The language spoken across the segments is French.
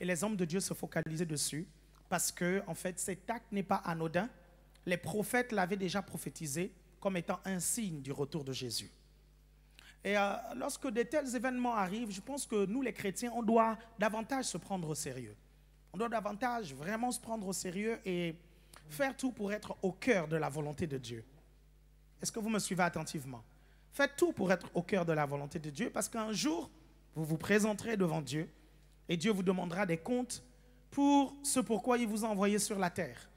et les hommes de Dieu se focalisaient dessus parce que, en fait, cet acte n'est pas anodin. Les prophètes l'avaient déjà prophétisé comme étant un signe du retour de Jésus. Et euh, lorsque de tels événements arrivent, je pense que nous, les chrétiens, on doit davantage se prendre au sérieux. On doit davantage vraiment se prendre au sérieux et faire tout pour être au cœur de la volonté de Dieu. Est-ce que vous me suivez attentivement Faites tout pour être au cœur de la volonté de Dieu parce qu'un jour, vous vous présenterez devant Dieu et Dieu vous demandera des comptes pour ce pourquoi il vous a envoyé sur la terre.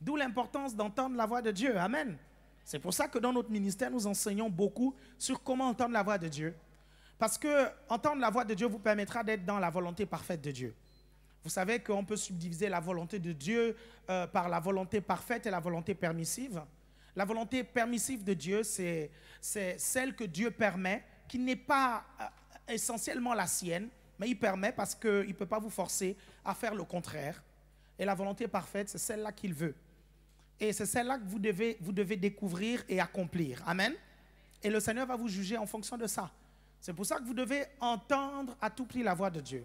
D'où l'importance d'entendre la voix de Dieu. Amen. C'est pour ça que dans notre ministère, nous enseignons beaucoup sur comment entendre la voix de Dieu. Parce que entendre la voix de Dieu vous permettra d'être dans la volonté parfaite de Dieu. Vous savez qu'on peut subdiviser la volonté de Dieu euh, par la volonté parfaite et la volonté permissive. La volonté permissive de Dieu, c'est celle que Dieu permet, qui n'est pas euh, essentiellement la sienne, mais il permet parce qu'il ne peut pas vous forcer à faire le contraire. Et la volonté parfaite, c'est celle-là qu'il veut. Et c'est celle-là que vous devez, vous devez découvrir et accomplir. Amen. Et le Seigneur va vous juger en fonction de ça. C'est pour ça que vous devez entendre à tout prix la voix de Dieu.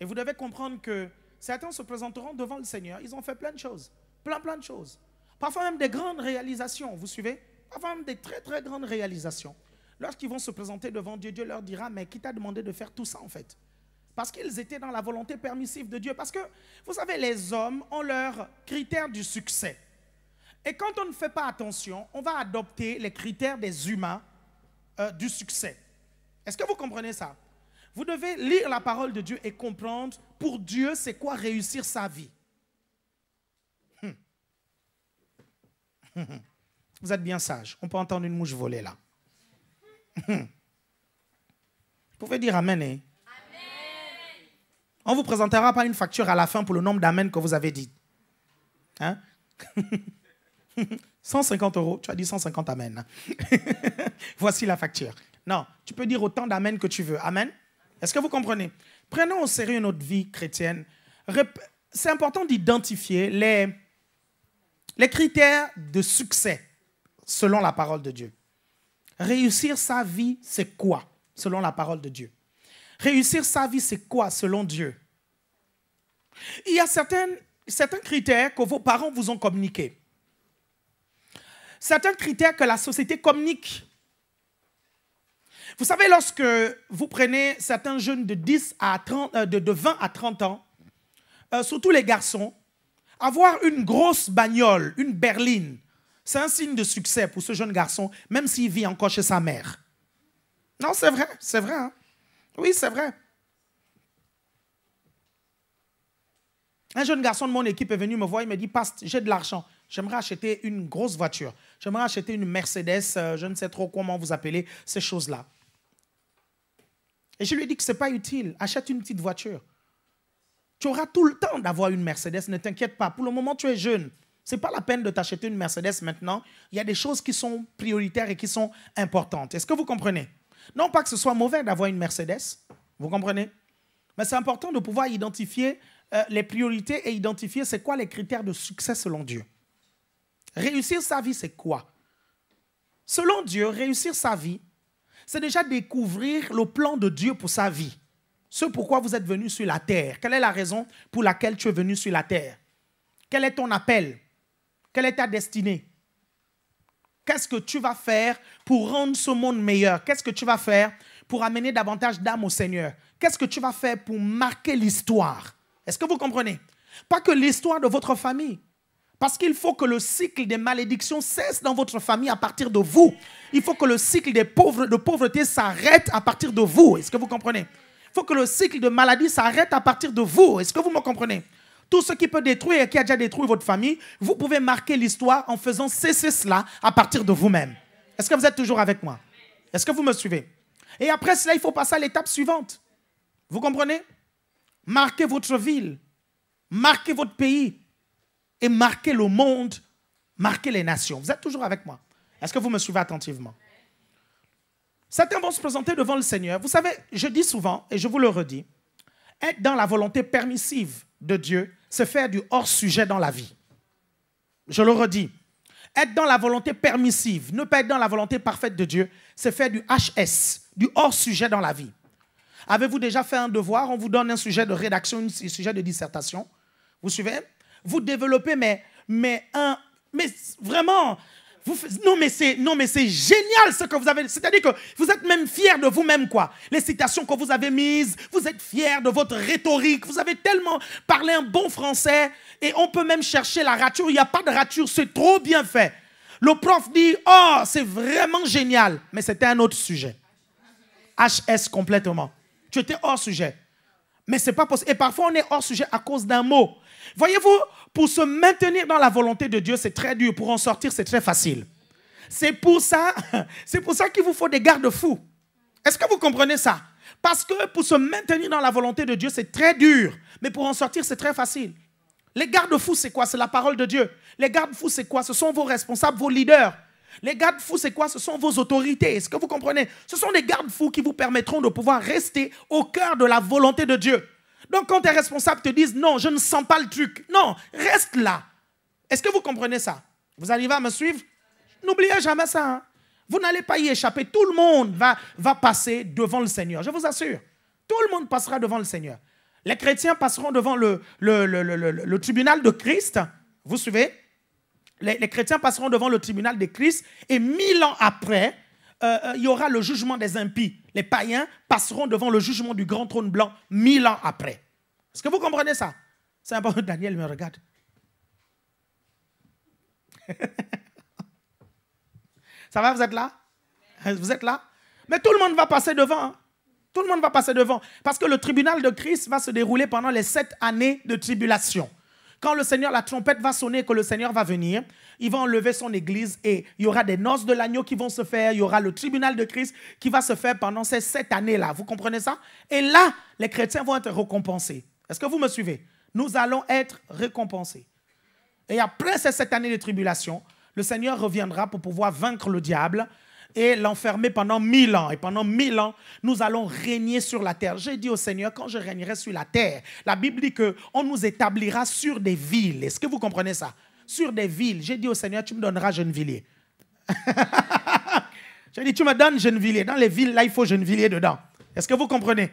Et vous devez comprendre que certains se présenteront devant le Seigneur. Ils ont fait plein de choses. Plein, plein de choses. Parfois même des grandes réalisations. Vous suivez Parfois même des très, très grandes réalisations. Lorsqu'ils vont se présenter devant Dieu, Dieu leur dira, mais qui t'a demandé de faire tout ça en fait parce qu'ils étaient dans la volonté permissive de Dieu. Parce que, vous savez, les hommes ont leurs critères du succès. Et quand on ne fait pas attention, on va adopter les critères des humains euh, du succès. Est-ce que vous comprenez ça Vous devez lire la parole de Dieu et comprendre pour Dieu c'est quoi réussir sa vie. Hum. Hum, hum. Vous êtes bien sage. On peut entendre une mouche voler là. Vous pouvez dire Amen. Hein? On ne vous présentera pas une facture à la fin pour le nombre d'amen que vous avez dit. 150 hein? euros, tu as dit 150 amens. Voici la facture. Non, tu peux dire autant d'amen que tu veux. Amen. Est-ce que vous comprenez Prenons au sérieux notre vie chrétienne. C'est important d'identifier les, les critères de succès selon la parole de Dieu. Réussir sa vie, c'est quoi selon la parole de Dieu Réussir sa vie, c'est quoi selon Dieu Il y a certains critères que vos parents vous ont communiqués. Certains critères que la société communique. Vous savez, lorsque vous prenez certains jeunes de, 10 à 30, 20 euh, à 30 ans, euh, surtout les garçons, avoir une grosse bagnole, une berline, c'est un signe de succès pour ce jeune garçon, même s'il vit encore chez sa mère. Non, c'est vrai, c'est vrai. Hein? Oui, c'est vrai. Un jeune garçon de mon équipe est venu me voir, il me dit, Paste, j'ai de l'argent. J'aimerais acheter une grosse voiture. J'aimerais acheter une Mercedes, euh, je ne sais trop comment vous appelez ces choses-là. Et je lui ai que ce n'est pas utile. Achète une petite voiture. Tu auras tout le temps d'avoir une Mercedes, ne t'inquiète pas. Pour le moment, tu es jeune. Ce n'est pas la peine de t'acheter une Mercedes maintenant. Il y a des choses qui sont prioritaires et qui sont importantes. Est-ce que vous comprenez non pas que ce soit mauvais d'avoir une Mercedes, vous comprenez Mais c'est important de pouvoir identifier euh, les priorités et identifier c'est quoi les critères de succès selon Dieu. Réussir sa vie, c'est quoi Selon Dieu, réussir sa vie, c'est déjà découvrir le plan de Dieu pour sa vie. Ce pourquoi vous êtes venu sur la terre. Quelle est la raison pour laquelle tu es venu sur la terre Quel est ton appel Quelle est ta destinée Qu'est-ce que tu vas faire pour rendre ce monde meilleur Qu'est-ce que tu vas faire pour amener davantage d'âmes au Seigneur Qu'est-ce que tu vas faire pour marquer l'histoire Est-ce que vous comprenez Pas que l'histoire de votre famille. Parce qu'il faut que le cycle des malédictions cesse dans votre famille à partir de vous. Il faut que le cycle des pauvres, de pauvreté s'arrête à partir de vous. Est-ce que vous comprenez Il faut que le cycle de maladie s'arrête à partir de vous. Est-ce que vous me comprenez tout ce qui peut détruire et qui a déjà détruit votre famille, vous pouvez marquer l'histoire en faisant cesser cela à partir de vous-même. Est-ce que vous êtes toujours avec moi Est-ce que vous me suivez Et après cela, il faut passer à l'étape suivante. Vous comprenez Marquez votre ville, marquez votre pays et marquez le monde, marquez les nations. Vous êtes toujours avec moi Est-ce que vous me suivez attentivement Certains vont se présenter devant le Seigneur. Vous savez, je dis souvent, et je vous le redis, être dans la volonté permissive de Dieu c'est faire du hors-sujet dans la vie. Je le redis. Être dans la volonté permissive, ne pas être dans la volonté parfaite de Dieu, c'est faire du HS, du hors-sujet dans la vie. Avez-vous déjà fait un devoir On vous donne un sujet de rédaction, un sujet de dissertation. Vous suivez Vous développez, mais, mais, un, mais vraiment, non, mais c'est, non, mais c'est génial ce que vous avez. C'est-à-dire que vous êtes même fiers de vous-même, quoi. Les citations que vous avez mises, vous êtes fiers de votre rhétorique. Vous avez tellement parlé un bon français et on peut même chercher la rature. Il n'y a pas de rature, c'est trop bien fait. Le prof dit Oh, c'est vraiment génial. Mais c'était un autre sujet. HS complètement. Tu étais hors sujet. Mais c'est pas possible. Et parfois, on est hors sujet à cause d'un mot. Voyez-vous, pour se maintenir dans la volonté de Dieu, c'est très dur. Pour en sortir, c'est très facile. C'est pour ça, c'est pour ça qu'il vous faut des gardes fous Est-ce que vous comprenez ça Parce que pour se maintenir dans la volonté de Dieu, c'est très dur. Mais pour en sortir, c'est très facile. Les gardes fous c'est quoi C'est la parole de Dieu. Les gardes fous c'est quoi Ce sont vos responsables, vos leaders. Les gardes fous c'est quoi Ce sont vos autorités. Est-ce que vous comprenez Ce sont des gardes fous qui vous permettront de pouvoir rester au cœur de la volonté de Dieu. Donc quand tes responsables te disent non, je ne sens pas le truc, non, reste là. Est-ce que vous comprenez ça Vous arrivez à me suivre N'oubliez jamais ça. Hein. Vous n'allez pas y échapper. Tout le monde va, va passer devant le Seigneur, je vous assure. Tout le monde passera devant le Seigneur. Les chrétiens passeront devant le, le, tribunal de Christ. Vous suivez les chrétiens passeront devant le tribunal de Christ et mille ans après, il euh, euh, y aura le jugement des impies. Les païens passeront devant le jugement du grand trône blanc mille ans après. Est-ce que vous comprenez ça C'est important. Daniel me regarde. ça va, vous êtes là hein, Vous êtes là Mais tout le monde va passer devant. Hein. Tout le monde va passer devant. Parce que le tribunal de Christ va se dérouler pendant les sept années de tribulation. Quand le Seigneur, la trompette va sonner et que le Seigneur va venir, il va enlever son église et il y aura des noces de l'agneau qui vont se faire, il y aura le tribunal de Christ qui va se faire pendant ces sept années-là. Vous comprenez ça Et là, les chrétiens vont être récompensés. Est-ce que vous me suivez Nous allons être récompensés. Et après ces sept années de tribulation, le Seigneur reviendra pour pouvoir vaincre le diable et l'enfermer pendant mille ans. Et pendant mille ans, nous allons régner sur la terre. J'ai dit au Seigneur, quand je régnerai sur la terre, la Bible dit qu'on nous établira sur des villes. Est-ce que vous comprenez ça Sur des villes. J'ai dit au Seigneur, tu me donneras Gennevilliers. J'ai dit, tu me donnes Gennevilliers. Dans les villes, là, il faut Gennevilliers dedans. Est-ce que vous comprenez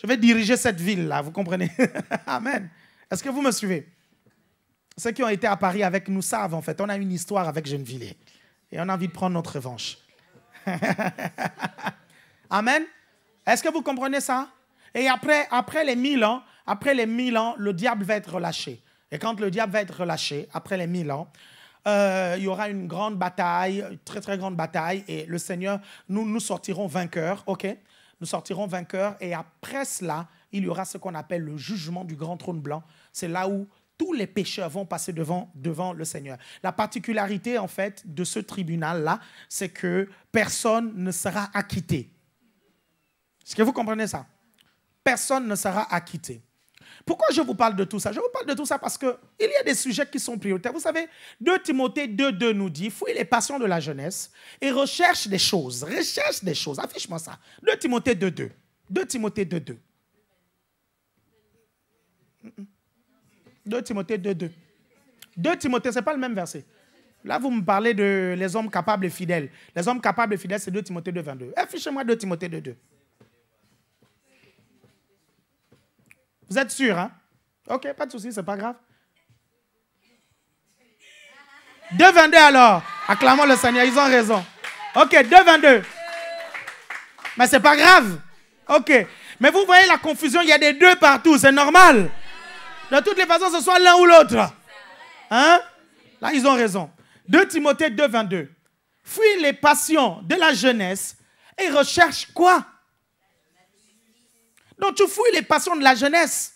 Je vais diriger cette ville-là, vous comprenez Amen. Est-ce que vous me suivez Ceux qui ont été à Paris avec nous savent, en fait, on a une histoire avec Gennevilliers et on a envie de prendre notre revanche. Amen. Est-ce que vous comprenez ça Et après, après les mille ans, après les mille ans, le diable va être relâché. Et quand le diable va être relâché, après les mille ans, euh, il y aura une grande bataille, une très très grande bataille, et le Seigneur, nous, nous sortirons vainqueurs, ok Nous sortirons vainqueurs, et après cela, il y aura ce qu'on appelle le jugement du grand trône blanc. C'est là où tous les pécheurs vont passer devant, devant le Seigneur. La particularité, en fait, de ce tribunal-là, c'est que personne ne sera acquitté. Est-ce que vous comprenez ça Personne ne sera acquitté. Pourquoi je vous parle de tout ça Je vous parle de tout ça parce qu'il y a des sujets qui sont prioritaires. Vous savez, 2 Timothée 2.2 2 nous dit, fouille les passions de la jeunesse et recherche des choses. Recherche des choses. Affiche-moi ça. 2 Timothée 2.2. 2. 2 Timothée 2 2. 2 Timothée 2, 2. 2 Timothée, ce n'est pas le même verset. Là, vous me parlez de les hommes capables et fidèles. Les hommes capables et fidèles, c'est 2 Timothée 2, 22. Affichez-moi 2 Timothée 2, 2. Vous êtes sûr, hein? Ok, pas de souci, c'est pas grave. 2, 22 alors. Acclamons le Seigneur, ils ont raison. Ok, 2, 22. Mais n'est pas grave. Ok. Mais vous voyez la confusion, il y a des deux partout, c'est normal. De toutes les façons, ce soit l'un ou l'autre. Hein? Là, ils ont raison. 2 Timothée 2, 22. Fuis les passions de la jeunesse et recherche quoi Donc tu fouilles les passions de la jeunesse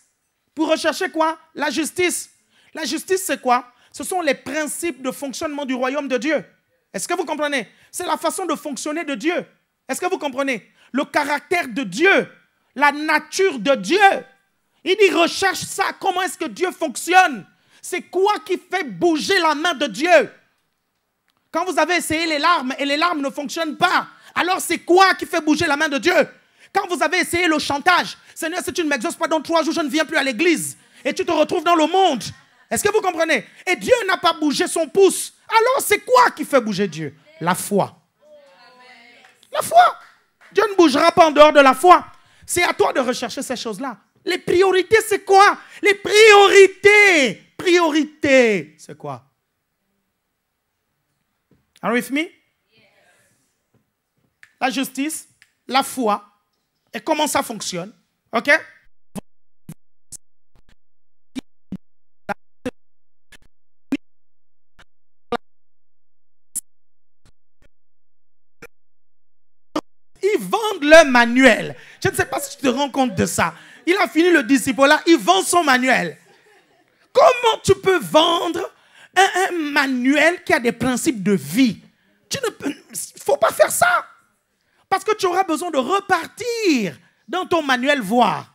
pour rechercher quoi La justice. La justice, c'est quoi Ce sont les principes de fonctionnement du royaume de Dieu. Est-ce que vous comprenez C'est la façon de fonctionner de Dieu. Est-ce que vous comprenez Le caractère de Dieu, la nature de Dieu. Il dit recherche ça, comment est-ce que Dieu fonctionne C'est quoi qui fait bouger la main de Dieu Quand vous avez essayé les larmes et les larmes ne fonctionnent pas, alors c'est quoi qui fait bouger la main de Dieu Quand vous avez essayé le chantage, Seigneur, si tu ne m'exauces pas dans trois jours, je ne viens plus à l'église et tu te retrouves dans le monde. Est-ce que vous comprenez Et Dieu n'a pas bougé son pouce. Alors c'est quoi qui fait bouger Dieu La foi. La foi. Dieu ne bougera pas en dehors de la foi. C'est à toi de rechercher ces choses-là. Les priorités, c'est quoi Les priorités Priorités, c'est quoi Are you with me La justice, la foi, et comment ça fonctionne. OK Ils vendent leur manuel. Je ne sais pas si tu te rends compte de ça il a fini le disciple-là, il vend son manuel. Comment tu peux vendre un, manuel qui a des principes de vie Tu ne peux, faut pas faire ça. Parce que tu auras besoin de repartir dans ton manuel voir.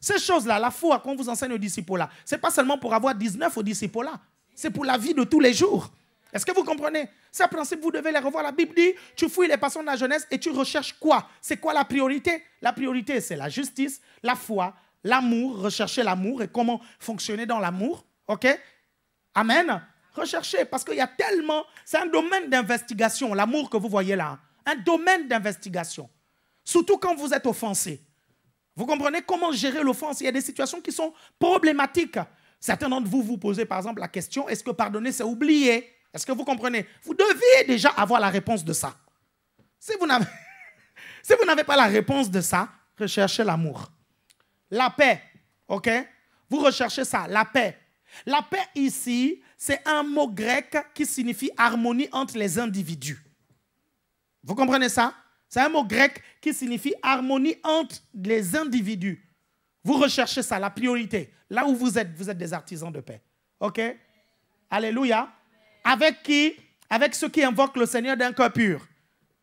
Ces choses-là, la foi qu'on vous enseigne au disciples là, c'est pas seulement pour avoir 19 aux disciples là, c'est pour la vie de tous les jours. Est-ce que vous comprenez ces principes, vous devez les revoir. La Bible dit, tu fouilles les passions de la jeunesse et tu recherches quoi C'est quoi la priorité La priorité, c'est la justice, la foi, l'amour, rechercher l'amour et comment fonctionner dans l'amour. OK Amen. Recherchez, parce qu'il y a tellement... C'est un domaine d'investigation, l'amour que vous voyez là. Hein. Un domaine d'investigation. Surtout quand vous êtes offensé. Vous comprenez comment gérer l'offense Il y a des situations qui sont problématiques. Certains d'entre vous vous posez par exemple la question, est-ce que pardonner, c'est oublier est-ce que vous comprenez Vous deviez déjà avoir la réponse de ça. Si vous n'avez pas la réponse de ça, recherchez l'amour. La paix, ok Vous recherchez ça, la paix. La paix ici, c'est un mot grec qui signifie harmonie entre les individus. Vous comprenez ça C'est un mot grec qui signifie harmonie entre les individus. Vous recherchez ça, la priorité. Là où vous êtes, vous êtes des artisans de paix. OK Alléluia avec qui Avec ceux qui invoquent le Seigneur d'un cœur pur.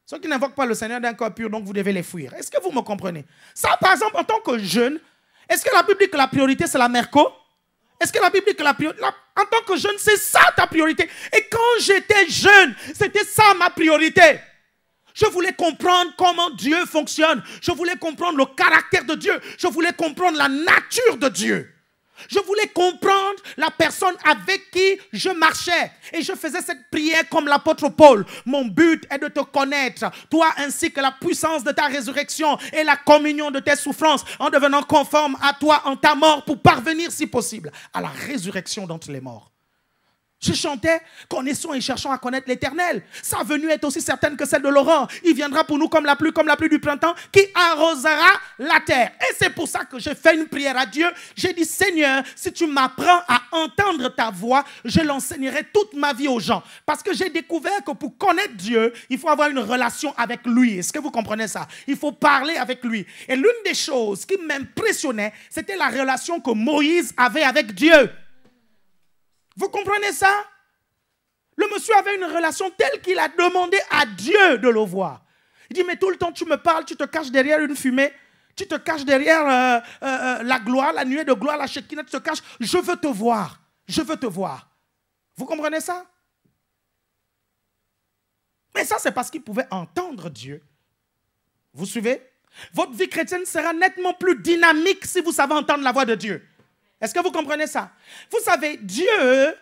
Ceux qui n'invoquent pas le Seigneur d'un cœur pur, donc vous devez les fuir. Est-ce que vous me comprenez Ça, par exemple, en tant que jeune, est-ce que la Bible dit que la priorité, c'est la merco Est-ce que la Bible dit que la priorité... En tant que jeune, c'est ça ta priorité. Et quand j'étais jeune, c'était ça ma priorité. Je voulais comprendre comment Dieu fonctionne. Je voulais comprendre le caractère de Dieu. Je voulais comprendre la nature de Dieu. Je voulais comprendre la personne avec qui je marchais. Et je faisais cette prière comme l'apôtre Paul. Mon but est de te connaître, toi ainsi que la puissance de ta résurrection et la communion de tes souffrances, en devenant conforme à toi en ta mort pour parvenir, si possible, à la résurrection d'entre les morts. Je chantais, connaissons et cherchons à connaître l'Éternel. Sa venue est aussi certaine que celle de Laurent. Il viendra pour nous comme la pluie, comme la pluie du printemps, qui arrosera la terre. Et c'est pour ça que j'ai fait une prière à Dieu. J'ai dit, Seigneur, si tu m'apprends à entendre ta voix, je l'enseignerai toute ma vie aux gens. Parce que j'ai découvert que pour connaître Dieu, il faut avoir une relation avec lui. Est-ce que vous comprenez ça Il faut parler avec lui. Et l'une des choses qui m'impressionnait, c'était la relation que Moïse avait avec Dieu. Vous comprenez ça Le monsieur avait une relation telle qu'il a demandé à Dieu de le voir. Il dit, mais tout le temps tu me parles, tu te caches derrière une fumée, tu te caches derrière euh, euh, euh, la gloire, la nuée de gloire, la qui tu te caches. Je veux te voir, je veux te voir. Vous comprenez ça Mais ça, c'est parce qu'il pouvait entendre Dieu. Vous suivez Votre vie chrétienne sera nettement plus dynamique si vous savez entendre la voix de Dieu. Est-ce que vous comprenez ça? Vous savez, Dieu euh,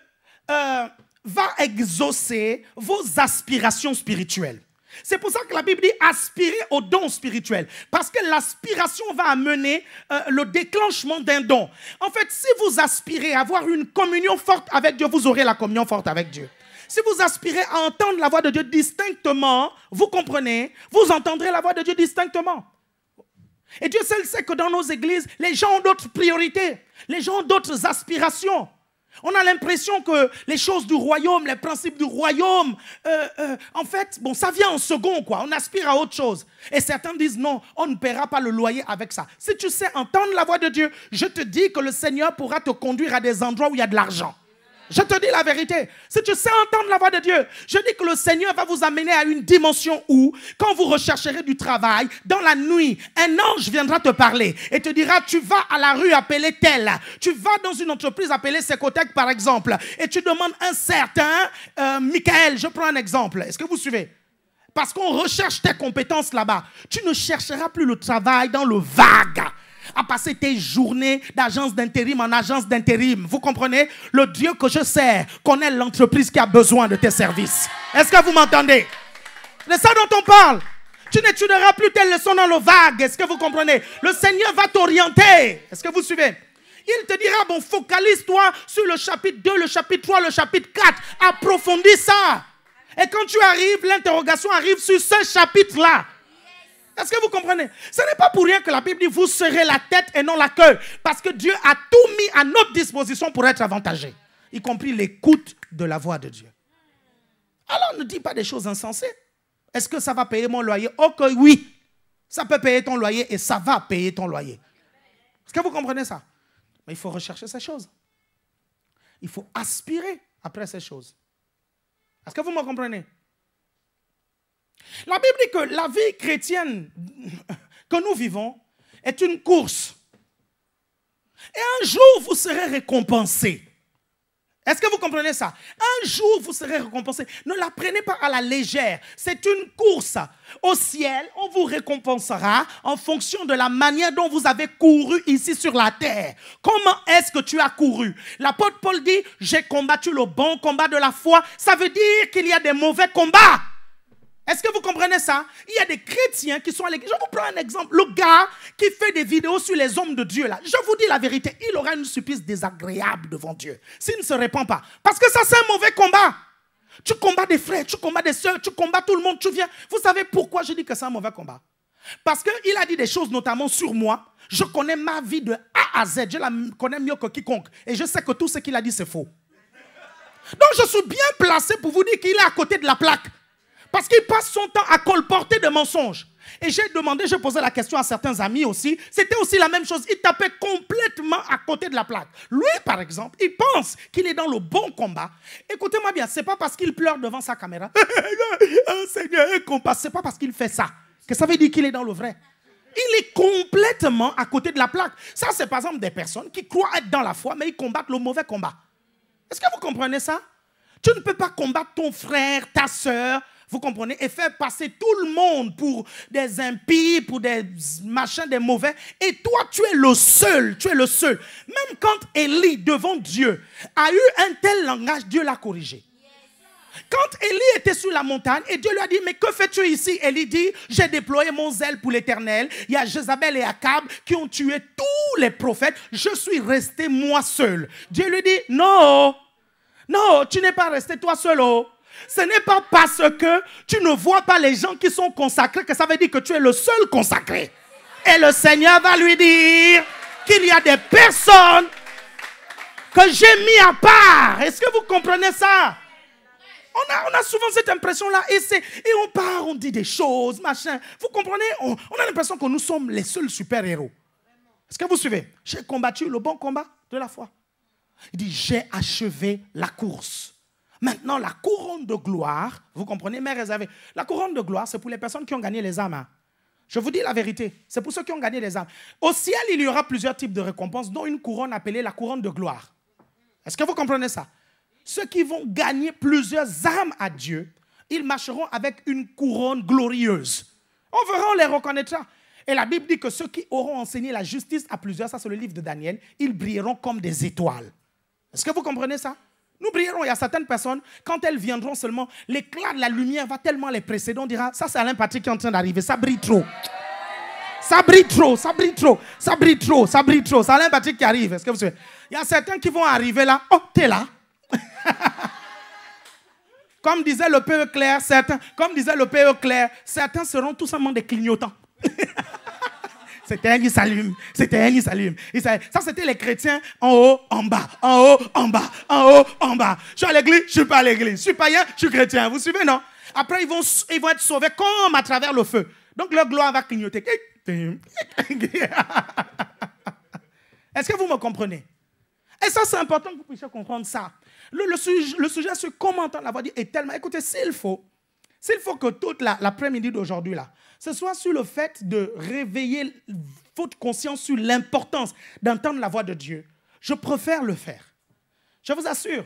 va exaucer vos aspirations spirituelles. C'est pour ça que la Bible dit aspirer au don spirituel. Parce que l'aspiration va amener euh, le déclenchement d'un don. En fait, si vous aspirez à avoir une communion forte avec Dieu, vous aurez la communion forte avec Dieu. Si vous aspirez à entendre la voix de Dieu distinctement, vous comprenez, vous entendrez la voix de Dieu distinctement. Et Dieu seul sait que dans nos églises, les gens ont d'autres priorités, les gens ont d'autres aspirations. On a l'impression que les choses du royaume, les principes du royaume, euh, euh, en fait, bon, ça vient en second, quoi. On aspire à autre chose. Et certains disent non, on ne paiera pas le loyer avec ça. Si tu sais entendre la voix de Dieu, je te dis que le Seigneur pourra te conduire à des endroits où il y a de l'argent. Je te dis la vérité. Si tu sais entendre la voix de Dieu, je dis que le Seigneur va vous amener à une dimension où, quand vous rechercherez du travail, dans la nuit, un ange viendra te parler et te dira, tu vas à la rue appelée telle, tu vas dans une entreprise appelée Secotec par exemple, et tu demandes un certain euh, Michael, je prends un exemple. Est-ce que vous suivez Parce qu'on recherche tes compétences là-bas. Tu ne chercheras plus le travail dans le vague à passer tes journées d'agence d'intérim en agence d'intérim. Vous comprenez Le Dieu que je sers connaît l'entreprise qui a besoin de tes services. Est-ce que vous m'entendez C'est ça dont on parle. Tu n'étudieras plus tes leçons dans le vague. Est-ce que vous comprenez Le Seigneur va t'orienter. Est-ce que vous suivez il te dira, bon, focalise-toi sur le chapitre 2, le chapitre 3, le chapitre 4. Approfondis ça. Et quand tu arrives, l'interrogation arrive sur ce chapitre-là. Est-ce que vous comprenez Ce n'est pas pour rien que la Bible dit vous serez la tête et non la queue. Parce que Dieu a tout mis à notre disposition pour être avantagé, y compris l'écoute de la voix de Dieu. Alors ne dis pas des choses insensées. Est-ce que ça va payer mon loyer Oh oui. Ça peut payer ton loyer et ça va payer ton loyer. Est-ce que vous comprenez ça Mais il faut rechercher ces choses. Il faut aspirer après ces choses. Est-ce que vous me comprenez la Bible dit que la vie chrétienne que nous vivons est une course. Et un jour, vous serez récompensé. Est-ce que vous comprenez ça Un jour, vous serez récompensé. Ne la prenez pas à la légère. C'est une course. Au ciel, on vous récompensera en fonction de la manière dont vous avez couru ici sur la terre. Comment est-ce que tu as couru L'apôtre Paul dit, j'ai combattu le bon combat de la foi. Ça veut dire qu'il y a des mauvais combats. Est-ce que vous comprenez ça Il y a des chrétiens qui sont à l'église. Je vous prends un exemple. Le gars qui fait des vidéos sur les hommes de Dieu, là, je vous dis la vérité, il aura une supplice désagréable devant Dieu s'il ne se répand pas. Parce que ça, c'est un mauvais combat. Tu combats des frères, tu combats des soeurs, tu combats tout le monde, tu viens. Vous savez pourquoi je dis que c'est un mauvais combat Parce qu'il a dit des choses, notamment sur moi. Je connais ma vie de A à Z. Je la connais mieux que quiconque. Et je sais que tout ce qu'il a dit, c'est faux. Donc je suis bien placé pour vous dire qu'il est à côté de la plaque. Parce qu'il passe son temps à colporter des mensonges. Et j'ai demandé, j'ai posé la question à certains amis aussi. C'était aussi la même chose. Il tapait complètement à côté de la plaque. Lui, par exemple, il pense qu'il est dans le bon combat. Écoutez-moi bien, ce n'est pas parce qu'il pleure devant sa caméra. oh, Seigneur, ce C'est pas parce qu'il fait ça que ça veut dire qu'il est dans le vrai. Il est complètement à côté de la plaque. Ça, c'est par exemple des personnes qui croient être dans la foi, mais ils combattent le mauvais combat. Est-ce que vous comprenez ça? Tu ne peux pas combattre ton frère, ta soeur, vous comprenez Et faire passer tout le monde pour des impies, pour des machins, des mauvais. Et toi, tu es le seul, tu es le seul. Même quand Élie, devant Dieu, a eu un tel langage, Dieu l'a corrigé. Quand Élie était sur la montagne et Dieu lui a dit, mais que fais-tu ici Élie dit, j'ai déployé mon zèle pour l'éternel. Il y a Jézabel et Akab qui ont tué tous les prophètes. Je suis resté moi seul. Dieu lui dit, non, non, tu n'es pas resté toi seul. Oh. Ce n'est pas parce que tu ne vois pas les gens qui sont consacrés que ça veut dire que tu es le seul consacré. Et le Seigneur va lui dire qu'il y a des personnes que j'ai mis à part. Est-ce que vous comprenez ça? On a, souvent cette impression-là et, on parle, on dit des choses, machin. Vous comprenez? On, on a l'impression que nous sommes les seuls super-héros. Est-ce que vous suivez? J'ai combattu le bon combat de la foi. Il dit, j'ai achevé la course. Maintenant, la couronne de gloire, vous comprenez, mais réservée. La couronne de gloire, c'est pour les personnes qui ont gagné les âmes. Hein. Je vous dis la vérité, c'est pour ceux qui ont gagné les âmes. Au ciel, il y aura plusieurs types de récompenses, dont une couronne appelée la couronne de gloire. Est-ce que vous comprenez ça Ceux qui vont gagner plusieurs âmes à Dieu, ils marcheront avec une couronne glorieuse. On verra, on les reconnaîtra. Et la Bible dit que ceux qui auront enseigné la justice à plusieurs, ça c'est le livre de Daniel, ils brilleront comme des étoiles. Est-ce que vous comprenez ça nous brillerons. Il y a certaines personnes, quand elles viendront seulement, l'éclat de la lumière va tellement les précéder, on dira, ça c'est Alain Patrick qui est en train d'arriver, ça brille trop. Ça brille trop, ça brille trop, ça brille trop, ça brille trop. C'est Alain Patrick qui arrive. Est-ce que vous savez Il y a certains qui vont arriver là, oh, t'es là. comme disait le PE clair, certains, comme disait le PE clair, certains seront tout simplement des clignotants. C'était elle, il s'allume. C'était elle, il s'allume. Ça, c'était les chrétiens en haut, en bas, en haut, en bas, en haut, en bas. Je suis à l'église, je ne suis pas à l'église. Je suis païen, je suis chrétien. Vous suivez, non Après, ils vont, ils vont être sauvés comme à travers le feu. Donc, leur gloire va clignoter. Est-ce que vous me comprenez Et ça, c'est important que vous puissiez comprendre ça. Le, le sujet, le sujet sur comment entendre la voix de Dieu est tellement... Écoutez, s'il faut, s'il faut que toute l'après-midi d'aujourd'hui, là, ce soit sur le fait de réveiller votre conscience sur l'importance d'entendre la voix de Dieu. Je préfère le faire. Je vous assure.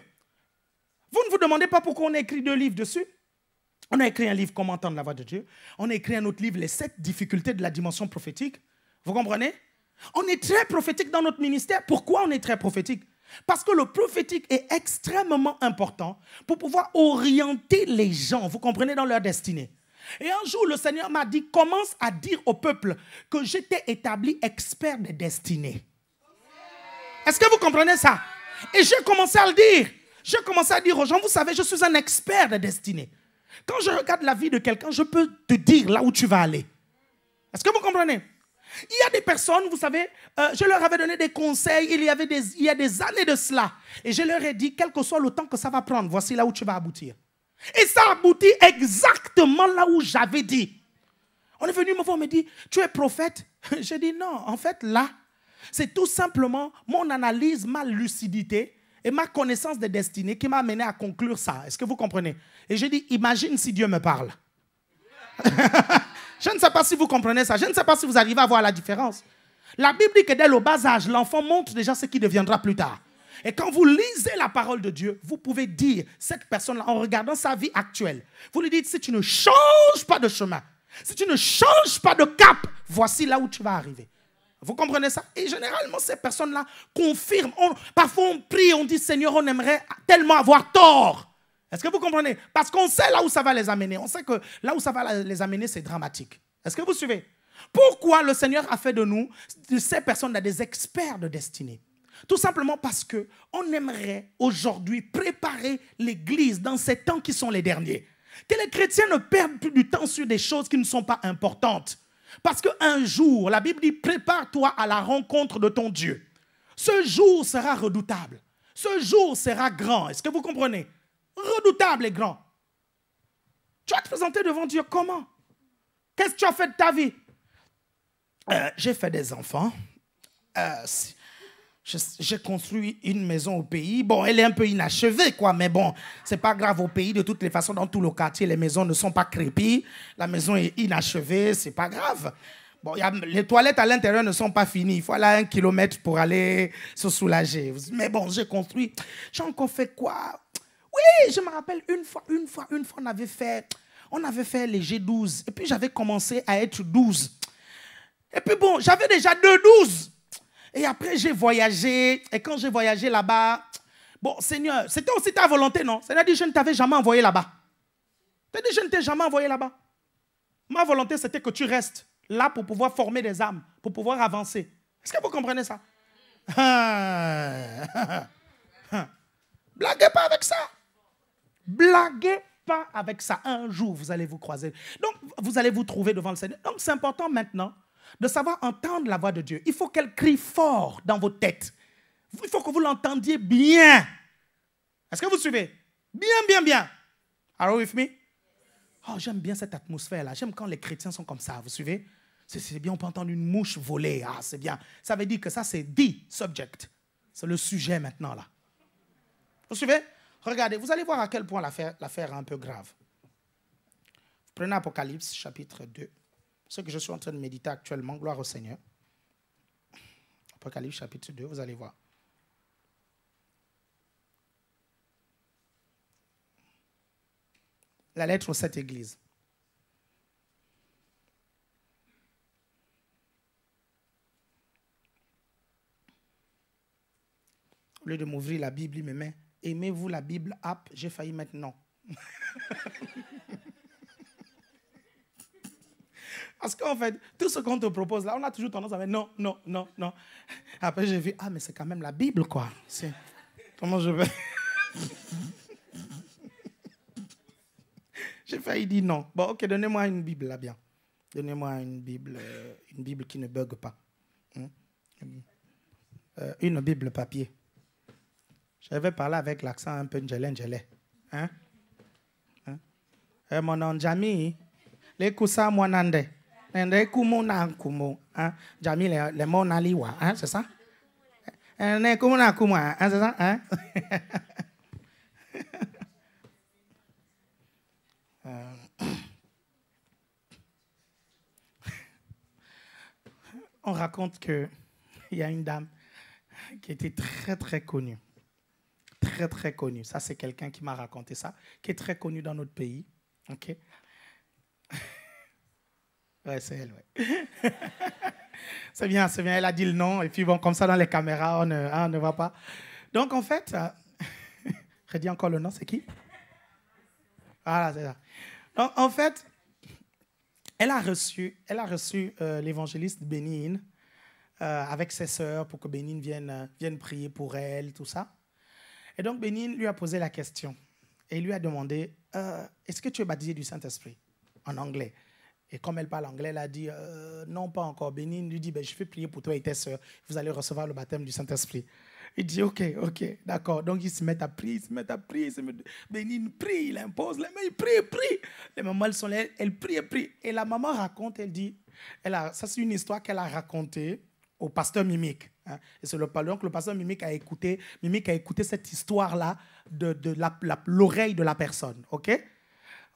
Vous ne vous demandez pas pourquoi on a écrit deux livres dessus. On a écrit un livre Comment entendre la voix de Dieu. On a écrit un autre livre Les sept difficultés de la dimension prophétique. Vous comprenez On est très prophétique dans notre ministère. Pourquoi on est très prophétique parce que le prophétique est extrêmement important pour pouvoir orienter les gens, vous comprenez, dans leur destinée. Et un jour, le Seigneur m'a dit, commence à dire au peuple que j'étais établi expert des destinées. Est-ce que vous comprenez ça Et j'ai commencé à le dire. J'ai commencé à dire aux gens, vous savez, je suis un expert des destinées. Quand je regarde la vie de quelqu'un, je peux te dire là où tu vas aller. Est-ce que vous comprenez il y a des personnes, vous savez, euh, je leur avais donné des conseils il y, avait des, il y a des années de cela. Et je leur ai dit, quel que soit le temps que ça va prendre, voici là où tu vas aboutir. Et ça aboutit exactement là où j'avais dit. On est venu me voir, on me dit, tu es prophète J'ai dit non, en fait là, c'est tout simplement mon analyse, ma lucidité et ma connaissance des destinées qui m'a amené à conclure ça. Est-ce que vous comprenez Et j'ai dit, imagine si Dieu me parle. je ne sais pas si vous comprenez ça. Je ne sais pas si vous arrivez à voir la différence. La Bible dit que dès le bas âge, l'enfant montre déjà ce qui deviendra plus tard. Et quand vous lisez la parole de Dieu, vous pouvez dire, cette personne-là, en regardant sa vie actuelle, vous lui dites, si tu ne changes pas de chemin, si tu ne changes pas de cap, voici là où tu vas arriver. Vous comprenez ça Et généralement, ces personnes-là confirment. parfois, on prie, on dit, Seigneur, on aimerait tellement avoir tort. Est-ce que vous comprenez Parce qu'on sait là où ça va les amener. On sait que là où ça va les amener, c'est dramatique. Est-ce que vous suivez Pourquoi le Seigneur a fait de nous, de ces personnes-là, des experts de destinée tout simplement parce que on aimerait aujourd'hui préparer l'Église dans ces temps qui sont les derniers. Que les chrétiens ne perdent plus du temps sur des choses qui ne sont pas importantes. Parce qu'un jour, la Bible dit, prépare-toi à la rencontre de ton Dieu. Ce jour sera redoutable. Ce jour sera grand. Est-ce que vous comprenez Redoutable et grand. Tu vas te présenter devant Dieu comment Qu'est-ce que tu as fait de ta vie euh, J'ai fait des enfants. Euh, j'ai construit une maison au pays. Bon, elle est un peu inachevée, quoi, mais bon, c'est pas grave au pays. De toutes les façons, dans tout le quartier, les maisons ne sont pas crépies. La maison est inachevée, c'est pas grave. Bon, y les toilettes à l'intérieur ne sont pas finies. Il faut aller un kilomètre pour aller se soulager. Mais bon, j'ai construit. J'ai encore fait quoi Oui, je me rappelle une fois, une fois, une fois, on avait fait, on avait fait les G12. Et puis j'avais commencé à être 12. Et puis bon, j'avais déjà deux 12. Et après, j'ai voyagé. Et quand j'ai voyagé là-bas, bon, Seigneur, c'était aussi ta volonté, non Seigneur dit, je ne t'avais jamais envoyé là-bas. Tu dit, je ne t'ai jamais envoyé là-bas. Ma volonté, c'était que tu restes là pour pouvoir former des âmes, pour pouvoir avancer. Est-ce que vous comprenez ça ah. Blaguez pas avec ça. Blaguez pas avec ça. Un jour, vous allez vous croiser. Donc, vous allez vous trouver devant le Seigneur. Donc, c'est important maintenant de savoir entendre la voix de Dieu. Il faut qu'elle crie fort dans vos têtes. Il faut que vous l'entendiez bien. Est-ce que vous suivez Bien, bien, bien. Are you with me Oh, j'aime bien cette atmosphère-là. J'aime quand les chrétiens sont comme ça. Vous suivez C'est bien, on peut entendre une mouche voler. Ah, c'est bien. Ça veut dire que ça, c'est the subject. C'est le sujet maintenant, là. Vous suivez Regardez, vous allez voir à quel point l'affaire est un peu grave. prenez Apocalypse, chapitre 2. Ce que je suis en train de méditer actuellement, gloire au Seigneur. Apocalypse chapitre 2, vous allez voir. La lettre aux sept églises. Au lieu de m'ouvrir la Bible, il me met Aimez-vous la Bible app J'ai failli maintenant. Parce qu'en fait, tout ce qu'on te propose là, on a toujours tendance à dire non, non, non, non. Après, j'ai vu, ah, mais c'est quand même la Bible, quoi. Comment je vais J'ai failli dit non. Bon, ok, donnez-moi une Bible là, bien. Donnez-moi une Bible, euh, une Bible qui ne bugue pas. Hmm? Euh, une Bible papier. Je vais parler avec l'accent un peu njelé, njelé. Hein? Hein? Eh, mon nom, les coussins, moi, ah, ah, ah. euh. On raconte qu'il y a une dame qui était très très connue. Très très connue. Ça, c'est quelqu'un qui m'a raconté ça, qui est très connue dans notre pays. OK? Ouais, c'est elle, ouais. c'est bien, c'est bien. Elle a dit le nom. Et puis, bon, comme ça, dans les caméras, on ne, hein, on ne voit pas. Donc, en fait, Je euh, redis encore le nom, c'est qui Voilà, c'est ça. Donc, en fait, elle a reçu, elle a reçu euh, l'évangéliste Bénine euh, avec ses sœurs pour que Bénine vienne, vienne prier pour elle, tout ça. Et donc, Bénine lui a posé la question. Et lui a demandé Est-ce que tu es baptisé du Saint-Esprit En anglais. Et comme elle parle anglais, elle a dit euh, Non, pas encore. Bénine lui dit ben, Je vais prier pour toi et tes soeurs. Vous allez recevoir le baptême du Saint-Esprit. Il dit Ok, ok, d'accord. Donc ils se mettent à prier, ils se mettent à prier. Se prie, il impose les mains, il prie, il prie. Les mamans, elles sont là, elles prient, elles prient. Et la maman raconte Elle dit elle a, Ça, c'est une histoire qu'elle a racontée au pasteur Mimique. Hein. Et c'est le, que le pasteur Mimique a écouté, Mimique a écouté cette histoire-là de, de l'oreille de la personne. OK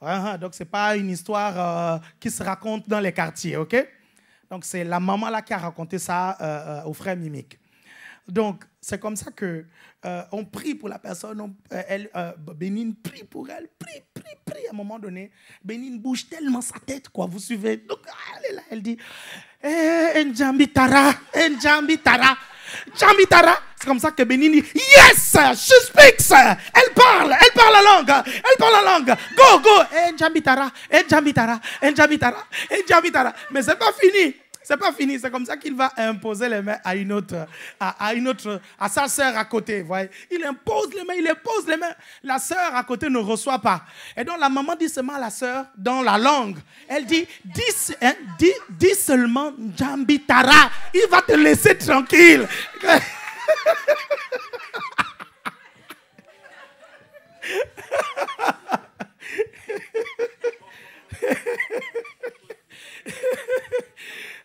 Uh-huh. donc, ce n'est pas une histoire euh, qui se raconte dans les quartiers, OK Donc, c'est la maman là qui a raconté ça euh, frères euh, au frère Mimique. Donc, c'est comme ça que euh, on prie pour la personne. elle, Bénine prie pour elle, prie, prie, prie. À un moment donné, Bénine bouge tellement sa tête, quoi. Vous suivez Donc, elle là, elle dit eh, Njambi eh, Jamitara, c'est comme ça que Benini, yes, she speaks, elle parle, elle parle la langue, elle parle la langue, go, go, et eh, Jamitara et eh, Jamitara, et eh, Jamitara et Jamitara. mais c'est pas fini. C'est pas fini. C'est comme ça qu'il va imposer les mains à une autre, à, une autre, à sa sœur à côté. Il impose les mains, il impose les mains. La sœur à côté ne reçoit pas. Et donc la maman dit seulement à la sœur dans la langue. Elle dit, dis, seulement hein, dis, dis seulement Jambitara. Il va te laisser tranquille.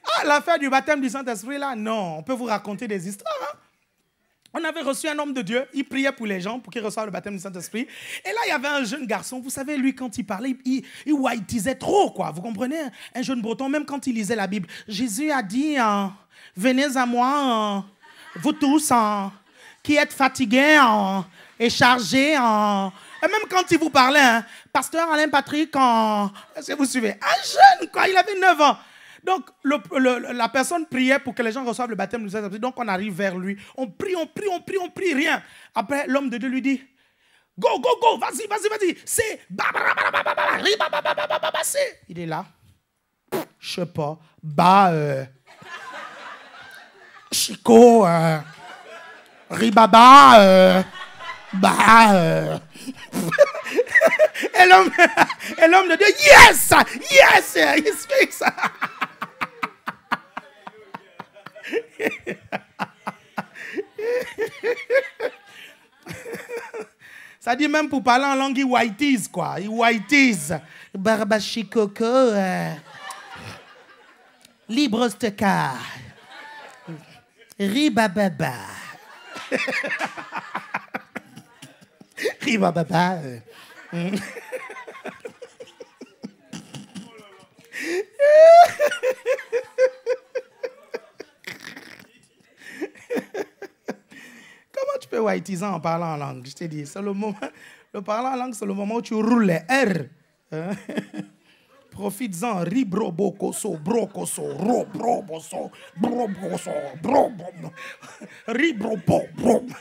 Ah, l'affaire du baptême du Saint-Esprit, là, non, on peut vous raconter des histoires. Hein. On avait reçu un homme de Dieu, il priait pour les gens pour qu'ils reçoivent le baptême du Saint-Esprit. Et là, il y avait un jeune garçon, vous savez, lui, quand il parlait, il, il, disait trop, quoi. Vous comprenez hein. Un jeune breton, même quand il lisait la Bible, Jésus a dit hein, Venez à moi, vous tous, qui êtes fatigués et chargés. Et même quand il vous parlait, Pasteur Alain Patrick, est-ce vous suivez Un jeune, quoi, il avait 9 ans. Donc, la personne priait pour que les gens reçoivent le baptême du Saint-Esprit. Donc, on arrive vers lui. On prie, on prie, on prie, on prie, rien. Après, l'homme de Dieu lui dit Go, go, go, vas-y, vas-y, vas-y. C'est. Il est là. Je sais pas. Bah. Euh... Chico. Euh... Ribaba. Euh... Bah. et l'homme de Dieu, yes, yes, he speaks. Ça dit même pour parler en langue, il whiteise, quoi. Il whiteise. Barbachicoco. Euh... Libre baba, Ribababa. Ribababa. Euh. comment tu peux whiteiser en parlant en langue Je t'ai dit, c'est le moment. Le parlant en langue, c'est le moment où tu roules les R. Hein? Profites-en. bro-bro-so, bro, robroboso, broboso, bro, bro bro.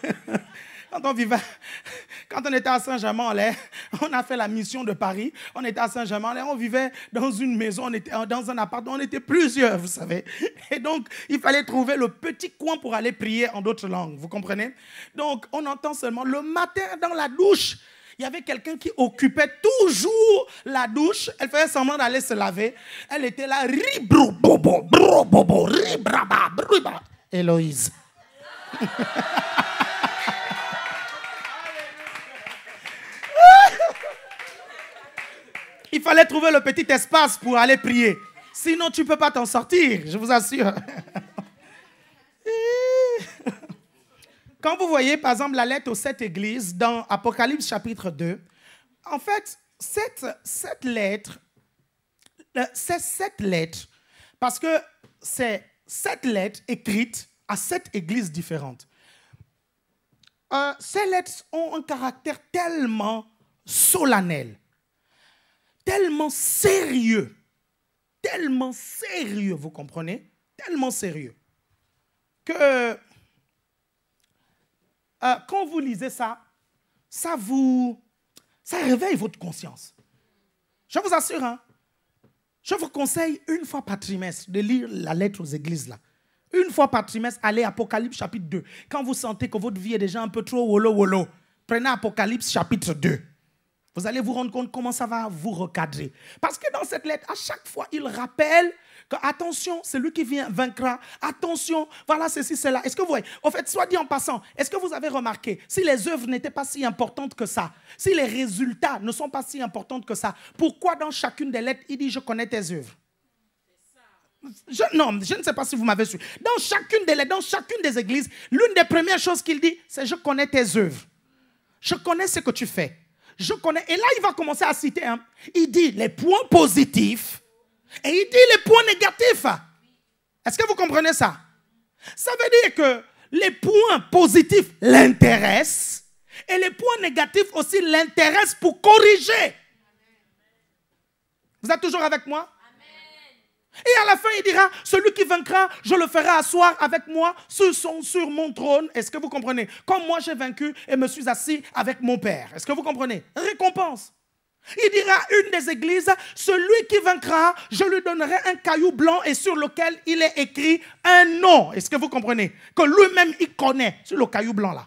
Quand on vivait, quand on était à Saint-Germain-en-Laye, on a fait la mission de Paris. On était à Saint-Germain-en-Laye, on vivait dans une maison, on était dans un appartement, on était plusieurs, vous savez. Et donc, il fallait trouver le petit coin pour aller prier en d'autres langues, vous comprenez Donc, on entend seulement le matin dans la douche. Il y avait quelqu'un qui occupait toujours la douche. Elle faisait semblant d'aller se laver. Elle était là, ribrobobo, brobobo, ribraba, Héloïse. Il fallait trouver le petit espace pour aller prier. Sinon, tu ne peux pas t'en sortir, je vous assure. Quand vous voyez, par exemple, la lettre aux sept églises dans Apocalypse chapitre 2, en fait, cette, lettre, c'est cette lettre, euh, parce que c'est cette lettre écrite à sept églises différentes. Euh, ces lettres ont un caractère tellement solennel tellement sérieux, tellement sérieux, vous comprenez Tellement sérieux que euh, quand vous lisez ça, ça vous, ça réveille votre conscience. Je vous assure, hein, je vous conseille une fois par trimestre de lire la lettre aux églises là. Une fois par trimestre, allez Apocalypse chapitre 2. Quand vous sentez que votre vie est déjà un peu trop wolo wolo, prenez Apocalypse chapitre 2 vous allez vous rendre compte comment ça va vous recadrer. Parce que dans cette lettre, à chaque fois, il rappelle que attention, c'est lui qui vient, vaincra. Attention, voilà ceci, cela. Est-ce que vous voyez En fait, soit dit en passant, est-ce que vous avez remarqué, si les œuvres n'étaient pas si importantes que ça, si les résultats ne sont pas si importants que ça, pourquoi dans chacune des lettres, il dit, je connais tes œuvres je, non, je ne sais pas si vous m'avez su. Dans chacune des lettres, dans chacune des églises, l'une des premières choses qu'il dit, c'est je connais tes œuvres. Je connais ce que tu fais. Je connais. Et là, il va commencer à citer. Hein. Il dit les points positifs et il dit les points négatifs. Est-ce que vous comprenez ça Ça veut dire que les points positifs l'intéressent et les points négatifs aussi l'intéressent pour corriger. Vous êtes toujours avec moi et à la fin, il dira, celui qui vaincra, je le ferai asseoir avec moi sur, son, sur mon trône. Est-ce que vous comprenez Comme moi, j'ai vaincu et me suis assis avec mon Père. Est-ce que vous comprenez Récompense. Il dira à une des églises, celui qui vaincra, je lui donnerai un caillou blanc et sur lequel il est écrit un nom. Est-ce que vous comprenez Que lui-même, il connaît sur le caillou blanc là.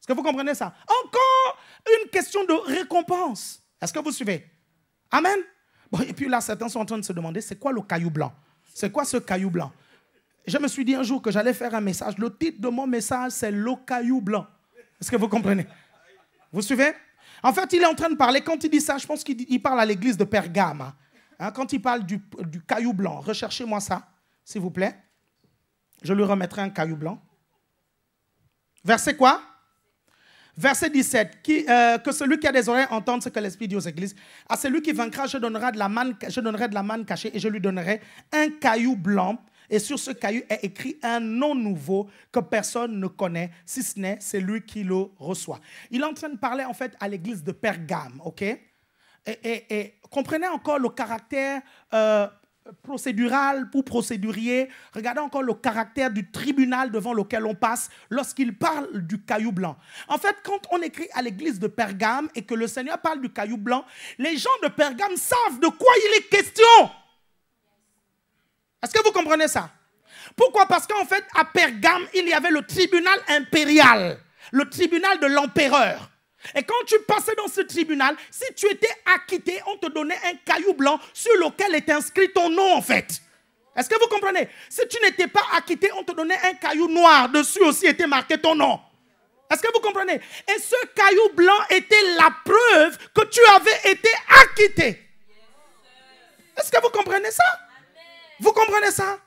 Est-ce que vous comprenez ça Encore une question de récompense. Est-ce que vous suivez Amen et puis là, certains sont en train de se demander, c'est quoi le caillou blanc C'est quoi ce caillou blanc Je me suis dit un jour que j'allais faire un message. Le titre de mon message, c'est Le caillou blanc. Est-ce que vous comprenez Vous suivez En fait, il est en train de parler. Quand il dit ça, je pense qu'il parle à l'église de Pergame. Hein. Hein, quand il parle du, du caillou blanc, recherchez-moi ça, s'il vous plaît. Je lui remettrai un caillou blanc. Verset quoi Verset 17, qui, euh, que celui qui a des oreilles entende ce que l'Esprit dit aux églises. À celui qui vaincra, je, donnerai de la manne, je donnerai de la manne cachée et je lui donnerai un caillou blanc. Et sur ce caillou est écrit un nom nouveau que personne ne connaît, si ce n'est celui qui le reçoit. Il est en train de parler en fait à l'église de Pergame, ok et, comprenez encore le caractère euh, procédural pour procédurier. Regardez encore le caractère du tribunal devant lequel on passe lorsqu'il parle du caillou blanc. En fait, quand on écrit à l'église de Pergame et que le Seigneur parle du caillou blanc, les gens de Pergame savent de quoi il est question. Est-ce que vous comprenez ça Pourquoi Parce qu'en fait, à Pergame, il y avait le tribunal impérial, le tribunal de l'empereur. Et quand tu passais dans ce tribunal, si tu étais acquitté, on te donnait un caillou blanc sur lequel était inscrit ton nom en fait. Est-ce que vous comprenez Si tu n'étais pas acquitté, on te donnait un caillou noir. Dessus aussi était marqué ton nom. Est-ce que vous comprenez Et ce caillou blanc était la preuve que tu avais été acquitté. Est-ce que vous comprenez ça Vous comprenez ça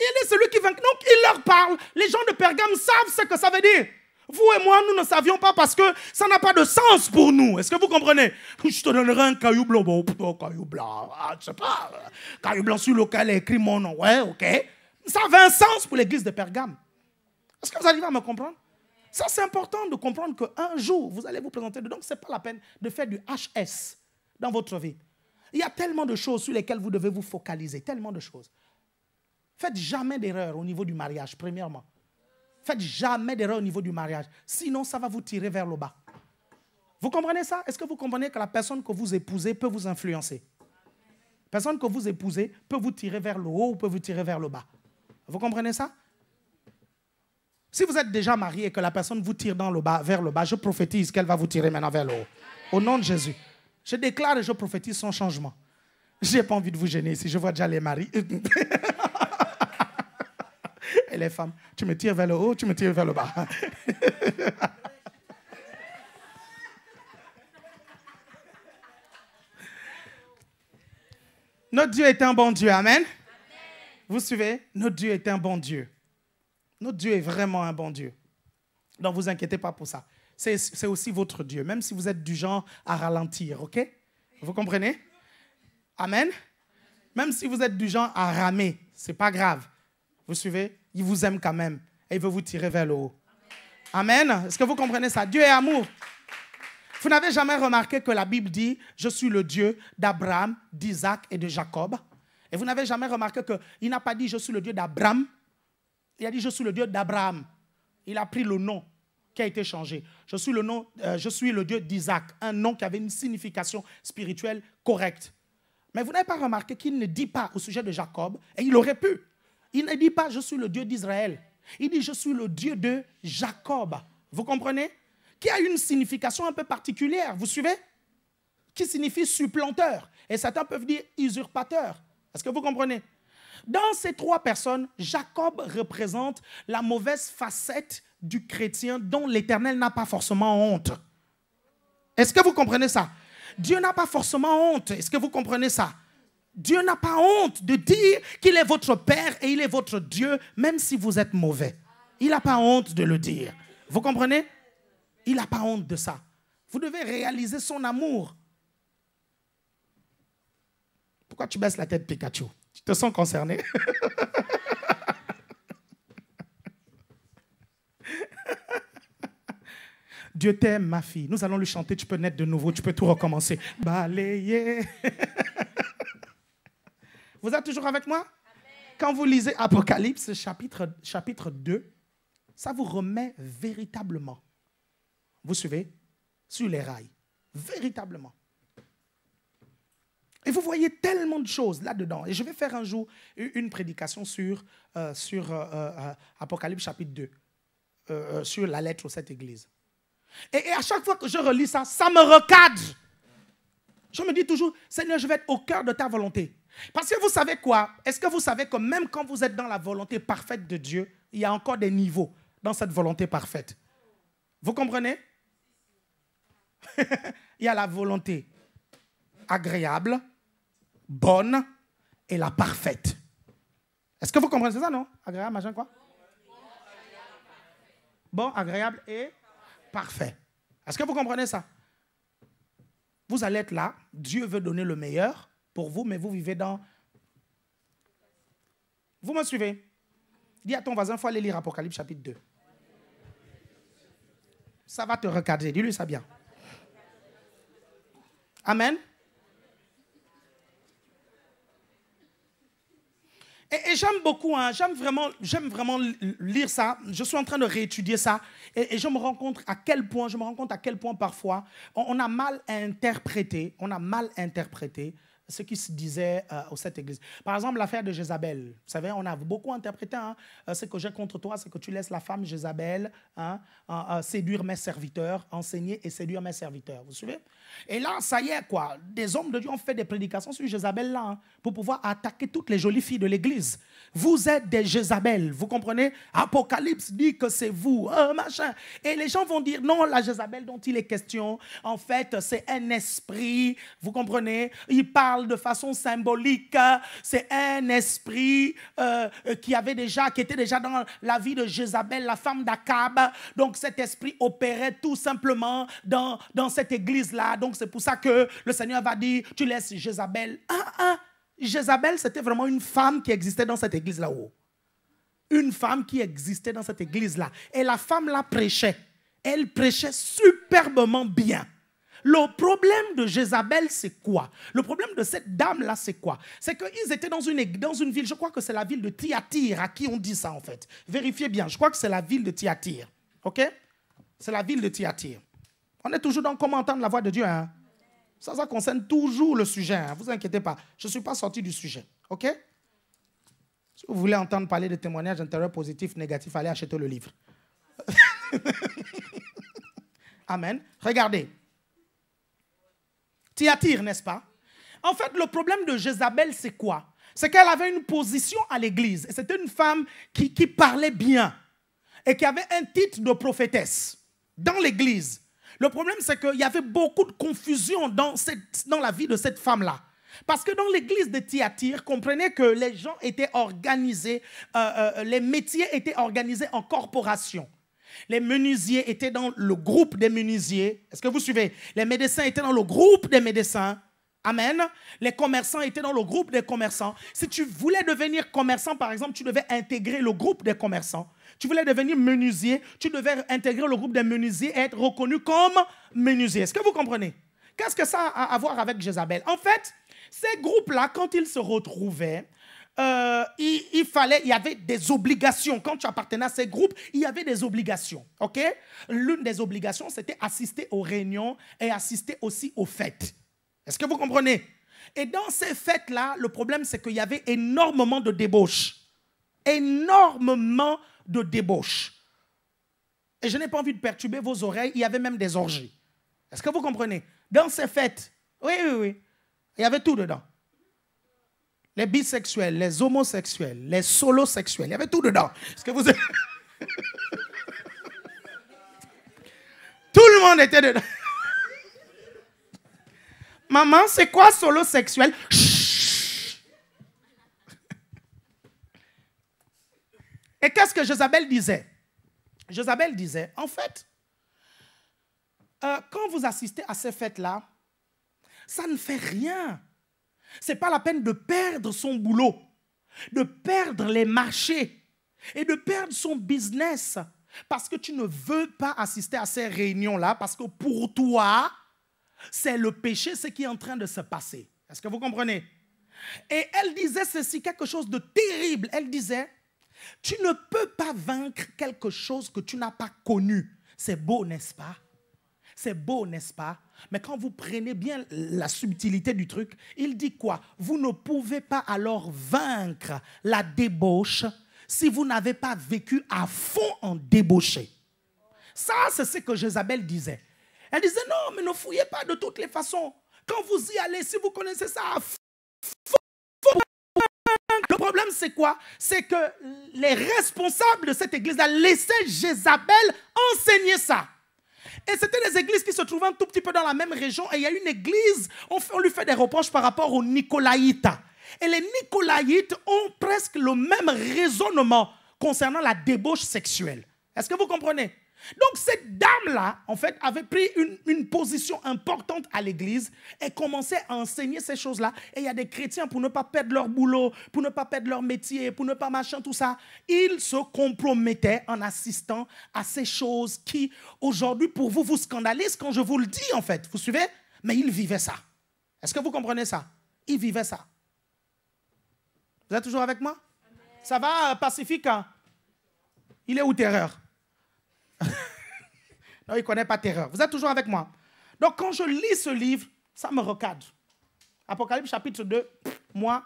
Il est celui qui vient Donc il leur parle. Les gens de Pergame savent ce que ça veut dire. Vous et moi, nous ne savions pas parce que ça n'a pas de sens pour nous. Est-ce que vous comprenez Je te donnerai un caillou blanc. caillou blanc, ah, je sais pas. Caillou blanc sur lequel est écrit mon nom. Ouais, ok. Ça avait un sens pour l'église de Pergame. Est-ce que vous arrivez à me comprendre Ça, c'est important de comprendre qu'un jour, vous allez vous présenter dedans. Ce n'est pas la peine de faire du HS dans votre vie. Il y a tellement de choses sur lesquelles vous devez vous focaliser, tellement de choses. Faites jamais d'erreur au niveau du mariage, premièrement. Faites jamais d'erreur au niveau du mariage. Sinon, ça va vous tirer vers le bas. Vous comprenez ça Est-ce que vous comprenez que la personne que vous épousez peut vous influencer La personne que vous épousez peut vous tirer vers le haut ou peut vous tirer vers le bas. Vous comprenez ça Si vous êtes déjà marié et que la personne vous tire vers le bas, je prophétise qu'elle va vous tirer maintenant vers le haut. Au nom de Jésus. Je déclare et je prophétise son changement. Je n'ai pas envie de vous gêner si je vois déjà les maris. les femmes. Tu me tires vers le haut, tu me tires vers le bas. Notre Dieu est un bon Dieu. Amen. Amen. Vous suivez Notre Dieu est un bon Dieu. Notre Dieu est vraiment un bon Dieu. Donc, vous inquiétez pas pour ça. C'est aussi votre Dieu, même si vous êtes du genre à ralentir, OK Vous comprenez Amen Même si vous êtes du genre à ramer, c'est pas grave. Vous suivez il vous aime quand même et il veut vous tirer vers le haut. Amen. Est-ce que vous comprenez ça Dieu est amour. Vous n'avez jamais remarqué que la Bible dit Je suis le Dieu d'Abraham, d'Isaac et de Jacob. Et vous n'avez jamais remarqué qu'il n'a pas dit Je suis le Dieu d'Abraham. Il a dit Je suis le Dieu d'Abraham. Il a pris le nom qui a été changé. Je suis le, nom, euh, je suis le Dieu d'Isaac, un nom qui avait une signification spirituelle correcte. Mais vous n'avez pas remarqué qu'il ne dit pas au sujet de Jacob, et il aurait pu il ne dit pas je suis le Dieu d'Israël. Il dit je suis le Dieu de Jacob. Vous comprenez Qui a une signification un peu particulière, vous suivez Qui signifie supplanteur. Et certains peuvent dire usurpateur. Est-ce que vous comprenez Dans ces trois personnes, Jacob représente la mauvaise facette du chrétien dont l'Éternel n'a pas forcément honte. Est-ce que vous comprenez ça Dieu n'a pas forcément honte. Est-ce que vous comprenez ça Dieu n'a pas honte de dire qu'il est votre Père et il est votre Dieu, même si vous êtes mauvais. Il n'a pas honte de le dire. Vous comprenez Il n'a pas honte de ça. Vous devez réaliser son amour. Pourquoi tu baisses la tête, Pikachu Tu te sens concerné Dieu t'aime, ma fille. Nous allons lui chanter. Tu peux naître de nouveau. Tu peux tout recommencer. Balayer. Vous êtes toujours avec moi Quand vous lisez Apocalypse chapitre, chapitre 2, ça vous remet véritablement, vous suivez, sur les rails. Véritablement. Et vous voyez tellement de choses là-dedans. Et je vais faire un jour une prédication sur, euh, sur euh, euh, Apocalypse chapitre 2, sur la lettre aux cette église. et, à chaque fois que je relis ça, ça me recadre. Je me dis toujours, Seigneur, je vais être au cœur de ta volonté. Parce que vous savez quoi Est-ce que vous savez que même quand vous êtes dans la volonté parfaite de Dieu, il y a encore des niveaux dans cette volonté parfaite Vous comprenez Il y a la volonté agréable, bonne et la parfaite. Est-ce que vous comprenez ça, non Agréable, machin, quoi Bon, agréable et parfait. Est-ce que vous comprenez ça Vous allez être là, Dieu veut donner le meilleur, pour vous, mais vous vivez dans... Vous me suivez Dis à ton voisin, il faut aller lire Apocalypse chapitre 2. Ça va te regarder. dis-lui ça bien. Amen. Et, j'aime beaucoup, hein, j'aime vraiment, j'aime vraiment lire ça. Je suis en train de réétudier ça, et, je me rends compte à quel point, je me rends à quel point parfois on a mal interprété, on a mal interprété ce qui se disait euh, au cette église. Par exemple, l'affaire de Jézabel. Vous savez, on a beaucoup interprété hein, euh, ce que j'ai contre toi, c'est que tu laisses la femme Jézabel hein, séduire mes serviteurs, enseigner et séduire mes serviteurs. Vous suivez et là, ça y est, quoi. Des hommes de Dieu ont fait des prédications sur Jézabel, là, hein, pour pouvoir attaquer toutes les jolies filles de l'église. Vous êtes des Jézabel, vous comprenez Apocalypse dit que c'est vous, un hein, machin. Et les gens vont dire, non, la Jézabel dont il est question, en fait, c'est un esprit, vous comprenez Il parle de façon symbolique, hein. c'est un esprit euh, qui avait déjà, qui était déjà dans la vie de Jézabel, la femme d'Akab. Donc cet esprit opérait tout simplement dans, dans cette église-là, donc c'est pour ça que le Seigneur va dire, tu laisses Jézabel. Ah, ah, Jézabel, c'était vraiment une femme qui existait dans cette église là-haut. Une femme qui existait dans cette église-là. Et la femme là prêchait. Elle prêchait superbement bien. Le problème de Jézabel, c'est quoi Le problème de cette dame-là, c'est quoi C'est qu'ils étaient dans une, dans une ville, je crois que c'est la ville de Thyatire, à qui on dit ça en fait. Vérifiez bien, je crois que c'est la ville de Thyatire. OK C'est la ville de Thyatire. On est toujours dans comment entendre la voix de Dieu. Hein. Ça, ça concerne toujours le sujet. Ne hein. vous inquiétez pas. Je ne suis pas sorti du sujet. OK Si vous voulez entendre parler de témoignages intérieurs positifs, négatifs, allez acheter le livre. Amen. Regardez. attires, n'est-ce pas En fait, le problème de Jézabel, c'est quoi C'est qu'elle avait une position à l'église. C'était une femme qui, qui parlait bien et qui avait un titre de prophétesse dans l'église. Le problème, c'est qu'il y avait beaucoup de confusion dans, la vie de cette femme-là. Parce que dans l'église de Thyatire, comprenez que les gens étaient organisés, euh, euh, les métiers étaient organisés en corporation. Les menuisiers étaient dans le groupe des menuisiers. Est-ce que vous suivez Les médecins étaient dans le groupe des médecins. Amen. Les commerçants étaient dans le groupe des commerçants. Si tu voulais devenir commerçant, par exemple, tu devais intégrer le groupe des commerçants. Tu voulais devenir menuisier, tu devais intégrer le groupe des menuisiers et être reconnu comme menuisier. Est-ce que vous comprenez Qu'est-ce que ça a à voir avec Jézabel En fait, ces groupes-là, quand ils se retrouvaient, euh, il, fallait, il y avait des obligations. Quand tu appartenais à ces groupes, il y avait des obligations. Ok L'une des obligations, c'était assister aux réunions et assister aussi aux fêtes. Est-ce que vous comprenez Et dans ces fêtes-là, le problème, c'est qu'il y avait énormément de débauches. Énormément de débauches. Et je n'ai pas envie de perturber vos oreilles, il y avait même des orgies. Est-ce que vous comprenez Dans ces fêtes, oui, oui, oui, il y avait tout dedans. Les bisexuels, les homosexuels, les solosexuels, il y avait tout dedans. Est-ce que vous... tout le monde était dedans. Maman, c'est quoi solo sexuel Et qu'est-ce que Josabelle disait Josabelle disait, en fait, euh, quand vous assistez à ces fêtes-là, ça ne fait rien. Ce n'est pas la peine de perdre son boulot, de perdre les marchés et de perdre son business parce que tu ne veux pas assister à ces réunions-là, parce que pour toi, c'est le péché, ce qui est en train de se passer. Est-ce que vous comprenez Et elle disait ceci, quelque chose de terrible. Elle disait, tu ne peux pas vaincre quelque chose que tu n'as pas connu. C'est beau, n'est-ce pas C'est beau, n'est-ce pas Mais quand vous prenez bien la subtilité du truc, il dit quoi Vous ne pouvez pas alors vaincre la débauche si vous n'avez pas vécu à fond en débauché. Ça, c'est ce que Jézabel disait. Elle disait non, mais ne fouillez pas de toutes les façons. Quand vous y allez, si vous connaissez ça, le problème c'est quoi C'est que les responsables de cette église ont laissé Jézabel enseigner ça. Et c'était des églises qui se trouvaient un tout petit peu dans la même région. Et il y a une église, on, on lui fait des reproches par rapport aux Nicolaïtes. Et les Nicolaïtes ont presque le même raisonnement concernant la débauche sexuelle. Est-ce que vous comprenez donc cette dame-là, en fait, avait pris une, position importante à l'Église et commençait à enseigner ces choses-là. Et il y a des chrétiens, pour ne pas perdre leur boulot, pour ne pas perdre leur métier, pour ne pas machin, tout ça, ils se compromettaient en assistant à ces choses qui, aujourd'hui, pour vous, vous scandalisent quand je vous le dis, en fait. Vous suivez Mais ils vivaient ça. Est-ce que vous comprenez ça Ils vivaient ça. Vous êtes toujours avec moi Ça va, euh, Pacifique hein? Il est où, terreur non, il ne connaît pas terreur. Vous êtes toujours avec moi. Donc quand je lis ce livre, ça me recadre. Apocalypse chapitre 2, moi,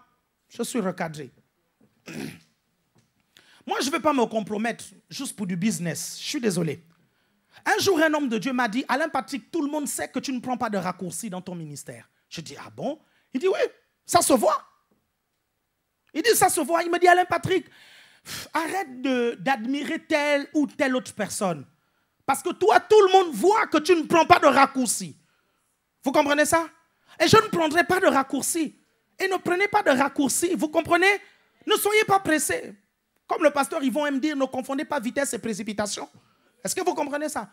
je suis recadré. Moi, je ne vais pas me compromettre juste pour du business. Je suis désolé. Un jour, un homme de Dieu m'a dit, Alain Patrick, tout le monde sait que tu ne prends pas de raccourcis dans ton ministère. Je dis, ah bon Il dit, oui, ça se voit. Il dit, ça se voit. Il me dit, Alain Patrick, Arrête d'admirer telle ou telle autre personne. Parce que toi, tout le monde voit que tu ne prends pas de raccourcis. Vous comprenez ça Et je ne prendrai pas de raccourcis. Et ne prenez pas de raccourcis, Vous comprenez Ne soyez pas pressés. Comme le pasteur Yvon aime dire, ne confondez pas vitesse et précipitation. Est-ce que vous comprenez ça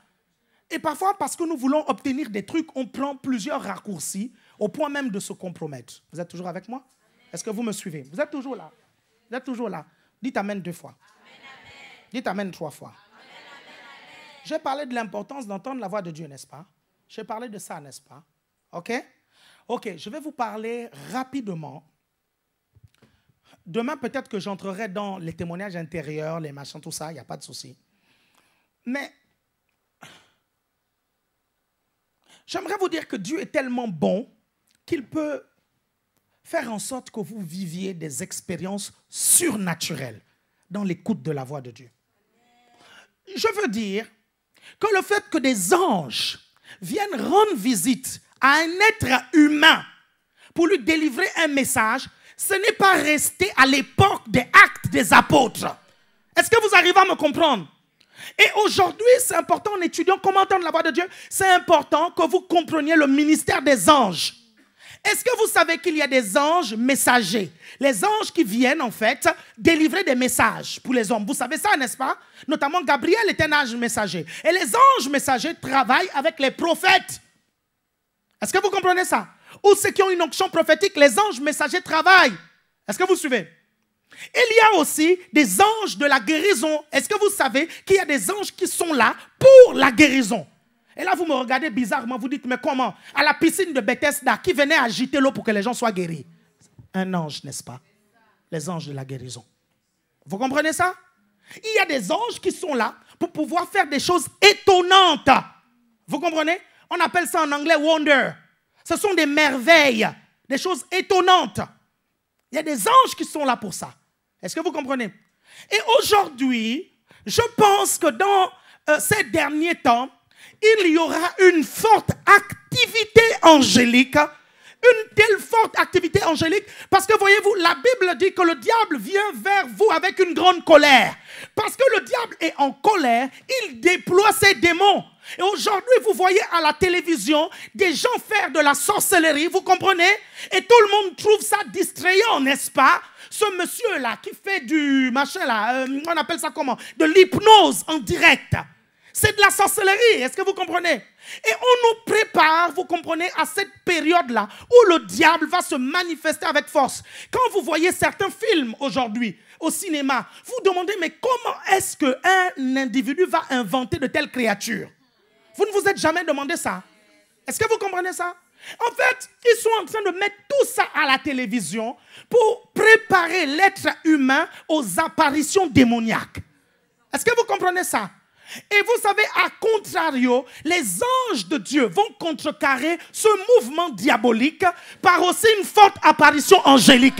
Et parfois, parce que nous voulons obtenir des trucs, on prend plusieurs raccourcis au point même de se compromettre. Vous êtes toujours avec moi Est-ce que vous me suivez Vous êtes toujours là Vous êtes toujours là Dites Amen deux fois. Dites Amen trois fois. J'ai parlé de l'importance d'entendre la voix de Dieu, n'est-ce pas J'ai parlé de ça, n'est-ce pas OK OK, je vais vous parler rapidement. Demain, peut-être que j'entrerai dans les témoignages intérieurs, les machins, tout ça, il n'y a pas de souci. Mais j'aimerais vous dire que Dieu est tellement bon qu'il peut faire en sorte que vous viviez des expériences surnaturelles dans l'écoute de la voix de Dieu. Je veux dire que le fait que des anges viennent rendre visite à un être humain pour lui délivrer un message, ce n'est pas resté à l'époque des actes des apôtres. Est-ce que vous arrivez à me comprendre et aujourd'hui, c'est important en étudiant comment entendre la voix de Dieu, c'est important que vous compreniez le ministère des anges. Est-ce que vous savez qu'il y a des anges messagers Les anges qui viennent, en fait, délivrer des messages pour les hommes. Vous savez ça, n'est-ce pas Notamment, Gabriel est un ange messager. Et les anges messagers travaillent avec les prophètes. Est-ce que vous comprenez ça Ou ceux qui ont une onction prophétique, les anges messagers travaillent. Est-ce que vous suivez il y a aussi des anges de la guérison. Est-ce que vous savez qu'il y a des anges qui sont là pour la guérison et là, vous me regardez bizarrement, vous dites, mais comment À la piscine de Bethesda, qui venait agiter l'eau pour que les gens soient guéris Un ange, n'est-ce pas Les anges de la guérison. Vous comprenez ça Il y a des anges qui sont là pour pouvoir faire des choses étonnantes. Vous comprenez On appelle ça en anglais wonder. Ce sont des merveilles, des choses étonnantes. Il y a des anges qui sont là pour ça. Est-ce que vous comprenez Et aujourd'hui, je pense que dans euh, ces derniers temps, il y aura une forte activité angélique. Une telle forte activité angélique, parce que voyez-vous, la Bible dit que le diable vient vers vous avec une grande colère. Parce que le diable est en colère, il déploie ses démons. Et aujourd'hui, vous voyez à la télévision des gens faire de la sorcellerie, vous comprenez Et tout le monde trouve ça distrayant, n'est-ce pas Ce monsieur-là qui fait du machin là, euh, on appelle ça comment De l'hypnose en direct. C'est de la sorcellerie, est-ce que vous comprenez Et on nous prépare, vous comprenez, à cette période-là où le diable va se manifester avec force. Quand vous voyez certains films aujourd'hui au cinéma, vous demandez, mais comment est-ce qu'un individu va inventer de telles créatures Vous ne vous êtes jamais demandé ça. Est-ce que vous comprenez ça en fait, ils sont en train de mettre tout ça à la télévision pour préparer l'être humain aux apparitions démoniaques. Est-ce que vous comprenez ça et vous savez, à contrario, les anges de Dieu vont contrecarrer ce mouvement diabolique par aussi une forte apparition angélique.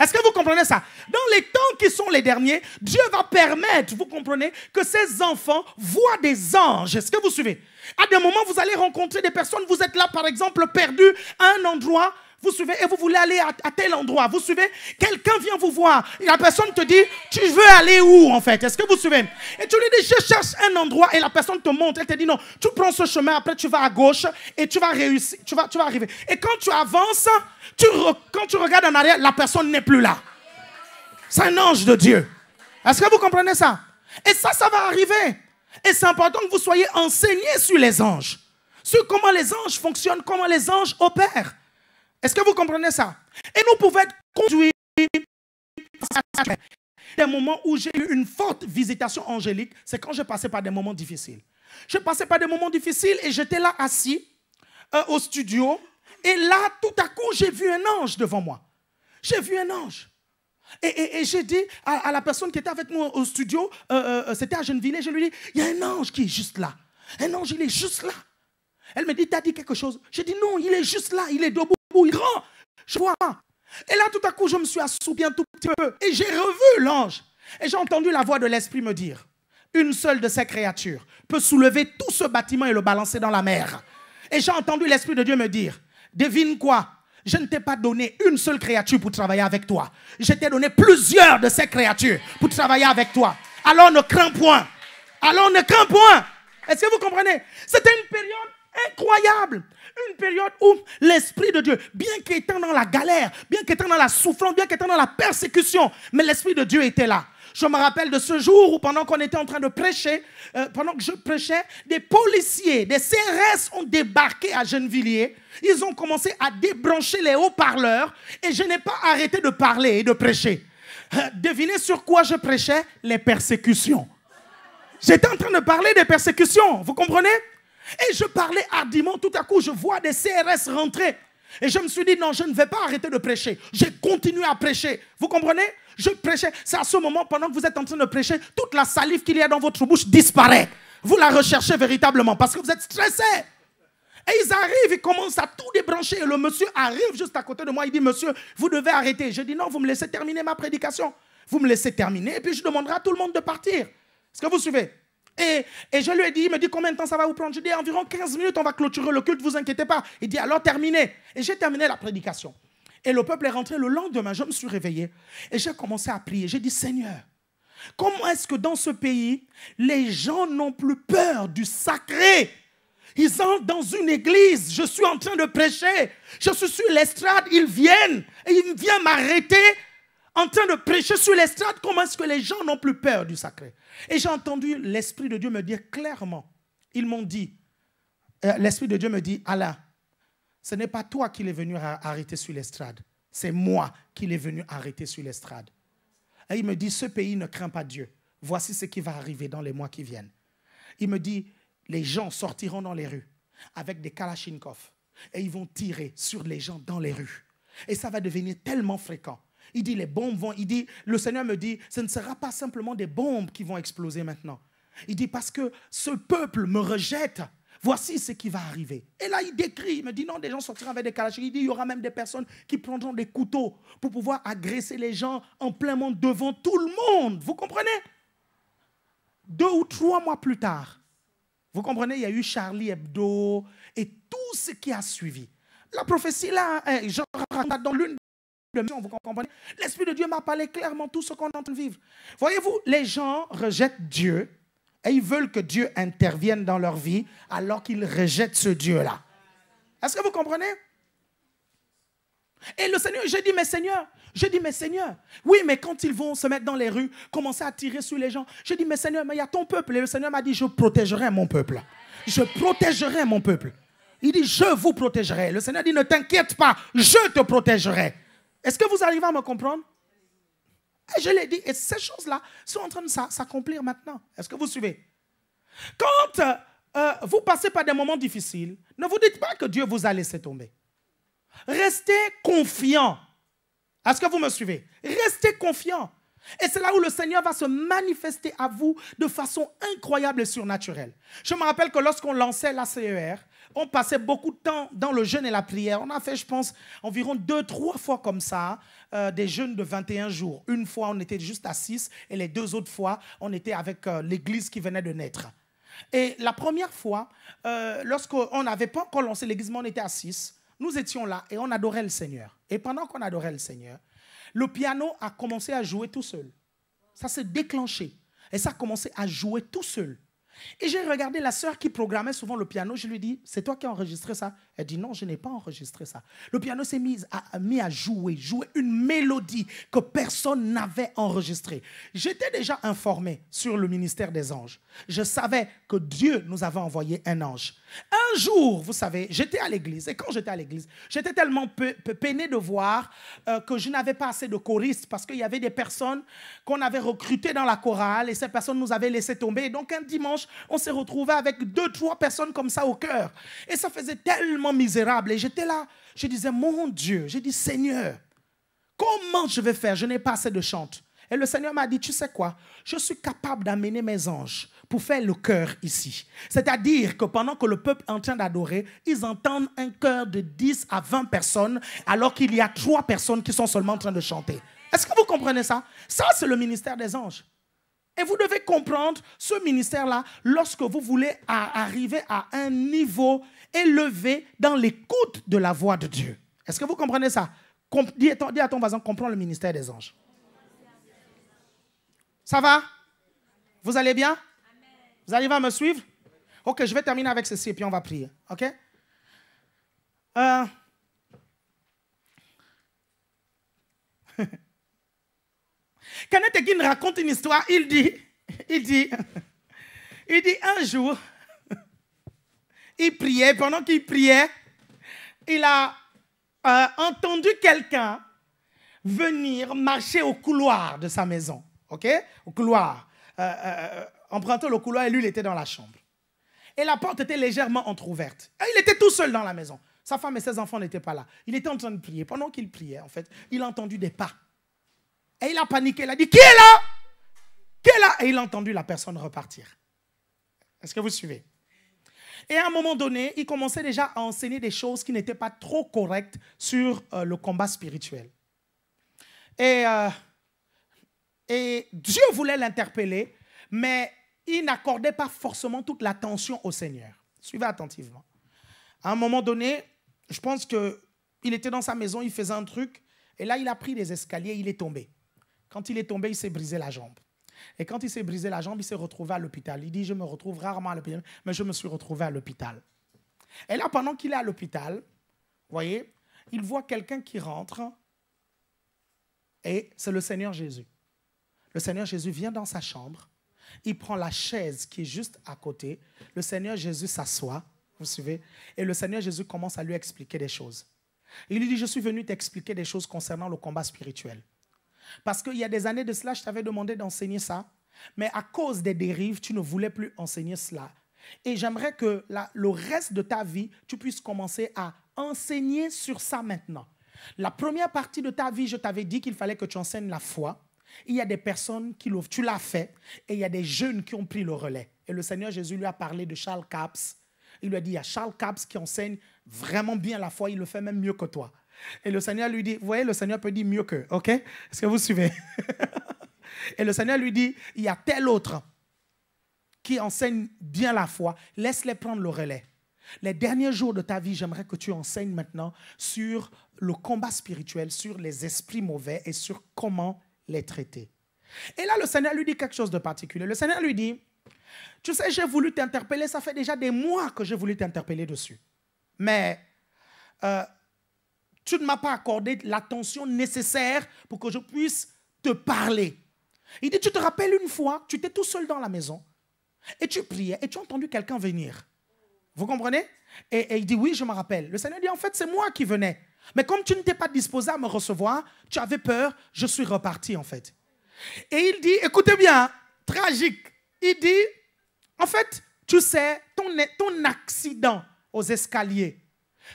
Est-ce que vous comprenez ça Dans les temps qui sont les derniers, Dieu va permettre, vous comprenez, que ces enfants voient des anges. Est-ce que vous suivez À des moments, vous allez rencontrer des personnes, vous êtes là, par exemple, perdu à un endroit, vous suivez et vous voulez aller à, tel endroit. Vous suivez Quelqu'un vient vous voir. Et la personne te dit, tu veux aller où en fait Est-ce que vous suivez Et tu lui dis, je cherche un endroit et la personne te montre. Elle te dit, non, tu prends ce chemin, après tu vas à gauche et tu vas réussir, tu vas, tu vas arriver. Et quand tu avances, tu quand tu regardes en arrière, la personne n'est plus là. C'est un ange de Dieu. Est-ce que vous comprenez ça Et ça, ça va arriver. Et c'est important que vous soyez enseigné sur les anges, sur comment les anges fonctionnent, comment les anges opèrent. Est-ce que vous comprenez ça Et nous pouvons être conduits des moments où j'ai eu une forte visitation angélique, c'est quand je passais par des moments difficiles. Je passais par des moments difficiles et j'étais là assis euh, au studio. Et là, tout à coup, j'ai vu un ange devant moi. J'ai vu un ange. Et, j'ai dit à, la personne qui était avec nous au studio, euh, euh, c'était à Gennevilliers, je lui dis, il y a un ange qui est juste là. Un ange, il est juste là. Elle me dit, tu as dit quelque chose J'ai dit, non, il est juste là, il est debout. Je vois. Et là, tout à coup, je me suis assoupi un tout petit peu et j'ai revu l'ange. Et j'ai entendu la voix de l'Esprit me dire, une seule de ces créatures peut soulever tout ce bâtiment et le balancer dans la mer. Et j'ai entendu l'Esprit de Dieu me dire, devine quoi je ne t'ai pas donné une seule créature pour travailler avec toi. Je t'ai donné plusieurs de ces créatures pour travailler avec toi. Alors ne crains point. Alors ne crains point. Est-ce que vous comprenez C'était une période incroyable. Une période où l'Esprit de Dieu, bien qu'étant dans la galère, bien qu'étant dans la souffrance, bien qu'étant dans la persécution, mais l'Esprit de Dieu était là. Je me rappelle de ce jour où pendant qu'on était en train de prêcher, euh, pendant que je prêchais, des policiers, des CRS ont débarqué à Gennevilliers. Ils ont commencé à débrancher les haut-parleurs et je n'ai pas arrêté de parler et de prêcher. Euh, devinez sur quoi je prêchais Les persécutions. J'étais en train de parler des persécutions, vous comprenez et je parlais hardiment, tout à coup je vois des CRS rentrer. Et je me suis dit, non, je ne vais pas arrêter de prêcher. J'ai continué à prêcher. Vous comprenez Je prêchais. C'est à ce moment, pendant que vous êtes en train de prêcher, toute la salive qu'il y a dans votre bouche disparaît. Vous la recherchez véritablement parce que vous êtes stressé. Et ils arrivent, ils commencent à tout débrancher. Et le monsieur arrive juste à côté de moi. Il dit, monsieur, vous devez arrêter. Je dis, non, vous me laissez terminer ma prédication. Vous me laissez terminer et puis je demanderai à tout le monde de partir. Est-ce que vous suivez et, je lui ai dit, il me dit combien de temps ça va vous prendre Je lui dit environ 15 minutes, on va clôturer le culte, vous inquiétez pas. Il dit alors terminez. Et j'ai terminé la prédication. Et le peuple est rentré le lendemain, je me suis réveillé et j'ai commencé à prier. J'ai dit Seigneur, comment est-ce que dans ce pays, les gens n'ont plus peur du sacré ils entrent dans une église, je suis en train de prêcher, je suis sur l'estrade, ils viennent et ils viennent m'arrêter en train de prêcher sur l'estrade. Comment est-ce que les gens n'ont plus peur du sacré et j'ai entendu l'Esprit de Dieu me dire clairement, ils m'ont dit, euh, l'Esprit de Dieu me dit, Alain, ce n'est pas toi qui est venu arrêter sur l'estrade, c'est moi qui est venu arrêter sur l'estrade. Et il me dit, ce pays ne craint pas Dieu. Voici ce qui va arriver dans les mois qui viennent. Il me dit, les gens sortiront dans les rues avec des kalachnikovs et ils vont tirer sur les gens dans les rues. Et ça va devenir tellement fréquent il dit, les bombes vont, il dit, le Seigneur me dit, ce ne sera pas simplement des bombes qui vont exploser maintenant. Il dit, parce que ce peuple me rejette. Voici ce qui va arriver. Et là, il décrit, il me dit non, des gens sortiront avec des kalachis. Il dit, il y aura même des personnes qui prendront des couteaux pour pouvoir agresser les gens en plein monde devant tout le monde. Vous comprenez Deux ou trois mois plus tard, vous comprenez, il y a eu Charlie Hebdo et tout ce qui a suivi. La prophétie, là, hein, je dans l'une vous L'Esprit de Dieu m'a parlé clairement tout ce qu'on est en vivre. Voyez-vous, les gens rejettent Dieu et ils veulent que Dieu intervienne dans leur vie alors qu'ils rejettent ce Dieu-là. Est-ce que vous comprenez et le Seigneur, je dis, mais Seigneur, je dis, mais Seigneur, oui, mais quand ils vont se mettre dans les rues, commencer à tirer sur les gens, je dis, mais Seigneur, mais il y a ton peuple. Et le Seigneur m'a dit, je protégerai mon peuple. Je protégerai mon peuple. Il dit, je vous protégerai. Le Seigneur dit, ne t'inquiète pas, je te protégerai. Est-ce que vous arrivez à me comprendre et Je l'ai dit, et ces choses-là sont en train de s'accomplir maintenant. Est-ce que vous suivez Quand euh, euh, vous passez par des moments difficiles, ne vous dites pas que Dieu vous a laissé tomber. Restez confiant. Est-ce que vous me suivez Restez confiant. Et c'est là où le Seigneur va se manifester à vous de façon incroyable et surnaturelle. Je me rappelle que lorsqu'on lançait la CER, on passait beaucoup de temps dans le jeûne et la prière. On a fait, je pense, environ deux, trois fois comme ça, euh, des jeûnes de 21 jours. Une fois, on était juste à 6 et les deux autres fois, on était avec euh, l'église qui venait de naître. Et la première fois, euh, lorsqu'on n'avait pas encore lancé l'église, mais on était à 6, nous étions là et on adorait le Seigneur. Et pendant qu'on adorait le Seigneur, le piano a commencé à jouer tout seul. Ça s'est déclenché et ça a commencé à jouer tout seul. Et j'ai regardé la sœur qui programmait souvent le piano. Je lui dis, c'est toi qui as enregistré ça elle dit non, je n'ai pas enregistré ça. Le piano s'est mis à, mis à jouer, jouer une mélodie que personne n'avait enregistrée. J'étais déjà informé sur le ministère des anges. Je savais que Dieu nous avait envoyé un ange. Un jour, vous savez, j'étais à l'église et quand j'étais à l'église, j'étais tellement peu, peiné de voir euh, que je n'avais pas assez de choristes parce qu'il y avait des personnes qu'on avait recrutées dans la chorale et ces personnes nous avaient laissé tomber. donc un dimanche, on s'est retrouvé avec deux, trois personnes comme ça au cœur. Et ça faisait tellement misérable. Et j'étais là, je disais, mon Dieu, j'ai dit, Seigneur, comment je vais faire Je n'ai pas assez de chante. Et le Seigneur m'a dit, tu sais quoi Je suis capable d'amener mes anges pour faire le cœur ici. C'est-à-dire que pendant que le peuple est en train d'adorer, ils entendent un cœur de 10 à 20 personnes alors qu'il y a trois personnes qui sont seulement en train de chanter. Est-ce que vous comprenez ça Ça, c'est le ministère des anges. Et vous devez comprendre ce ministère-là lorsque vous voulez arriver à un niveau élevé dans l'écoute de la voix de Dieu. Est-ce que vous comprenez ça dis, à ton voisin, comprends le ministère des anges. Ça va Vous allez bien Vous arrivez à me suivre Ok, je vais terminer avec ceci et puis on va prier. Ok euh... Kenneth raconte une histoire. Il dit, il dit, il dit un jour, il priait. Pendant qu'il priait, il a euh, entendu quelqu'un venir marcher au couloir de sa maison. OK Au couloir. Euh, euh, empruntant le couloir et lui, il était dans la chambre. Et la porte était légèrement entr'ouverte. Il était tout seul dans la maison. Sa femme et ses enfants n'étaient pas là. Il était en train de prier. Pendant qu'il priait, en fait, il a entendu des pas. Et il a paniqué. Il a dit Qui est là Qui est là Et il a entendu la personne repartir. Est-ce que vous suivez et à un moment donné, il commençait déjà à enseigner des choses qui n'étaient pas trop correctes sur euh, le combat spirituel. Et, euh, et Dieu voulait l'interpeller, mais il n'accordait pas forcément toute l'attention au Seigneur. Suivez attentivement. À un moment donné, je pense qu'il était dans sa maison, il faisait un truc, et là, il a pris les escaliers, il est tombé. Quand il est tombé, il s'est brisé la jambe. Et quand il s'est brisé la jambe, il s'est retrouvé à l'hôpital. Il dit, je me retrouve rarement à l'hôpital, mais je me suis retrouvé à l'hôpital. Et là, pendant qu'il est à l'hôpital, vous voyez, il voit quelqu'un qui rentre et c'est le Seigneur Jésus. Le Seigneur Jésus vient dans sa chambre, il prend la chaise qui est juste à côté, le Seigneur Jésus s'assoit, vous suivez, et le Seigneur Jésus commence à lui expliquer des choses. Il lui dit, je suis venu t'expliquer des choses concernant le combat spirituel. Parce qu'il y a des années de cela, je t'avais demandé d'enseigner ça. Mais à cause des dérives, tu ne voulais plus enseigner cela. Et j'aimerais que le reste de ta vie, tu puisses commencer à enseigner sur ça maintenant. La première partie de ta vie, je t'avais dit qu'il fallait que tu enseignes la foi. Il y a des personnes qui l'ont, Tu l'as fait. Et il y a des jeunes qui ont pris le relais. Et le Seigneur Jésus lui a parlé de Charles Caps. Il lui a dit, il y a Charles Caps qui enseigne vraiment bien la foi. Il le fait même mieux que toi. Et le Seigneur lui dit, voyez, le Seigneur peut dire mieux que, ok Est-ce que vous suivez Et le Seigneur lui dit, il y a tel autre qui enseigne bien la foi, laisse-les prendre le relais. Les derniers jours de ta vie, j'aimerais que tu enseignes maintenant sur le combat spirituel, sur les esprits mauvais et sur comment les traiter. Et là, le Seigneur lui dit quelque chose de particulier. Le Seigneur lui dit, tu sais, j'ai voulu t'interpeller, ça fait déjà des mois que j'ai voulu t'interpeller dessus. Mais euh, tu ne m'as pas accordé l'attention nécessaire pour que je puisse te parler. Il dit, tu te rappelles une fois, tu étais tout seul dans la maison et tu priais et tu as entendu quelqu'un venir. Vous comprenez et, il dit, oui, je me rappelle. Le Seigneur dit, en fait, c'est moi qui venais. Mais comme tu n'étais pas disposé à me recevoir, tu avais peur, je suis reparti en fait. Et il dit, écoutez bien, tragique. Il dit, en fait, tu sais, ton accident aux escaliers,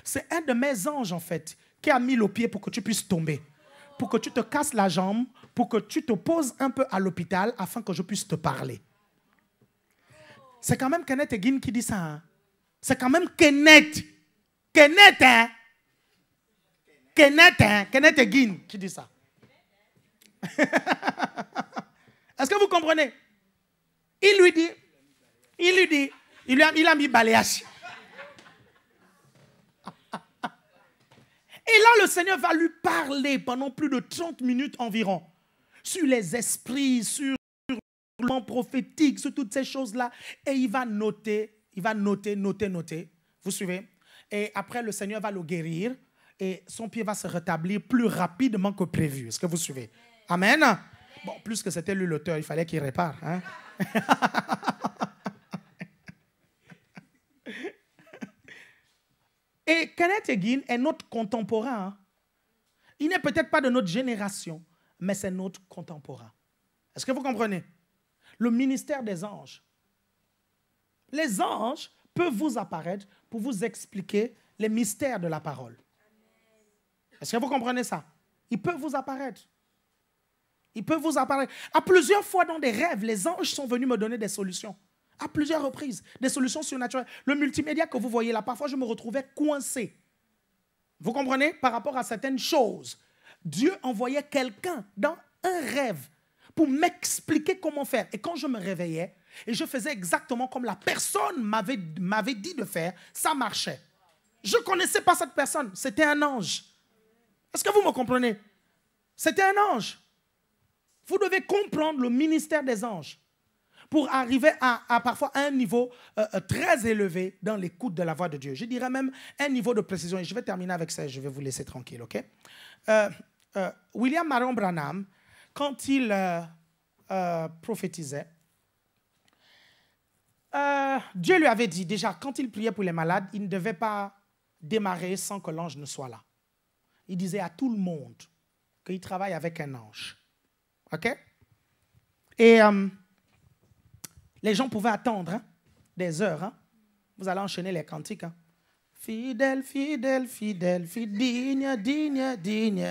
c'est un de mes anges en fait qui a mis le pied pour que tu puisses tomber, pour que tu te casses la jambe, pour que tu te poses un peu à l'hôpital afin que je puisse te parler. C'est quand même Kenneth Egin qui dit ça. Hein. C'est quand même Kenneth. Kenneth, hein? Kenneth, hein? Kenneth qui dit ça. Est-ce que vous comprenez Il lui dit, il lui dit, il lui a, a mis balayage. Et là, le Seigneur va lui parler pendant plus de 30 minutes environ sur les esprits, sur le prophétique, sur toutes ces choses-là. Et il va noter, il va noter, noter, noter. Vous suivez Et après, le Seigneur va le guérir et son pied va se rétablir plus rapidement que prévu. Est-ce que vous suivez Amen. Bon, plus que c'était lui l'auteur, il fallait qu'il répare. Hein? Et Kenneth est notre contemporain. Hein. Il n'est peut-être pas de notre génération, mais c'est notre contemporain. Est-ce que vous comprenez Le ministère des anges. Les anges peuvent vous apparaître pour vous expliquer les mystères de la parole. Est-ce que vous comprenez ça Ils peuvent vous apparaître. Ils peuvent vous apparaître. À plusieurs fois dans des rêves, les anges sont venus me donner des solutions à plusieurs reprises, des solutions surnaturelles. Le multimédia que vous voyez là, parfois je me retrouvais coincé. Vous comprenez Par rapport à certaines choses. Dieu envoyait quelqu'un dans un rêve pour m'expliquer comment faire. Et quand je me réveillais et je faisais exactement comme la personne m'avait dit de faire, ça marchait. Je ne connaissais pas cette personne, c'était un ange. Est-ce que vous me comprenez C'était un ange. Vous devez comprendre le ministère des anges pour arriver à, parfois un niveau euh, euh, très élevé dans l'écoute de la voix de Dieu. Je dirais même un niveau de précision. Et je vais terminer avec ça, je vais vous laisser tranquille, OK euh, William Maron Branham, quand il prophétisait, Dieu lui avait dit déjà, quand il priait pour les malades, il ne devait pas démarrer sans que l'ange ne soit là. Il disait à tout le monde qu'il travaille avec un ange. OK Et les gens pouvaient attendre hein, des heures. Hein. Vous allez enchaîner les cantiques. Hein. Fidèle, fidèle, fidèle, fidèle, digne, digne, digne.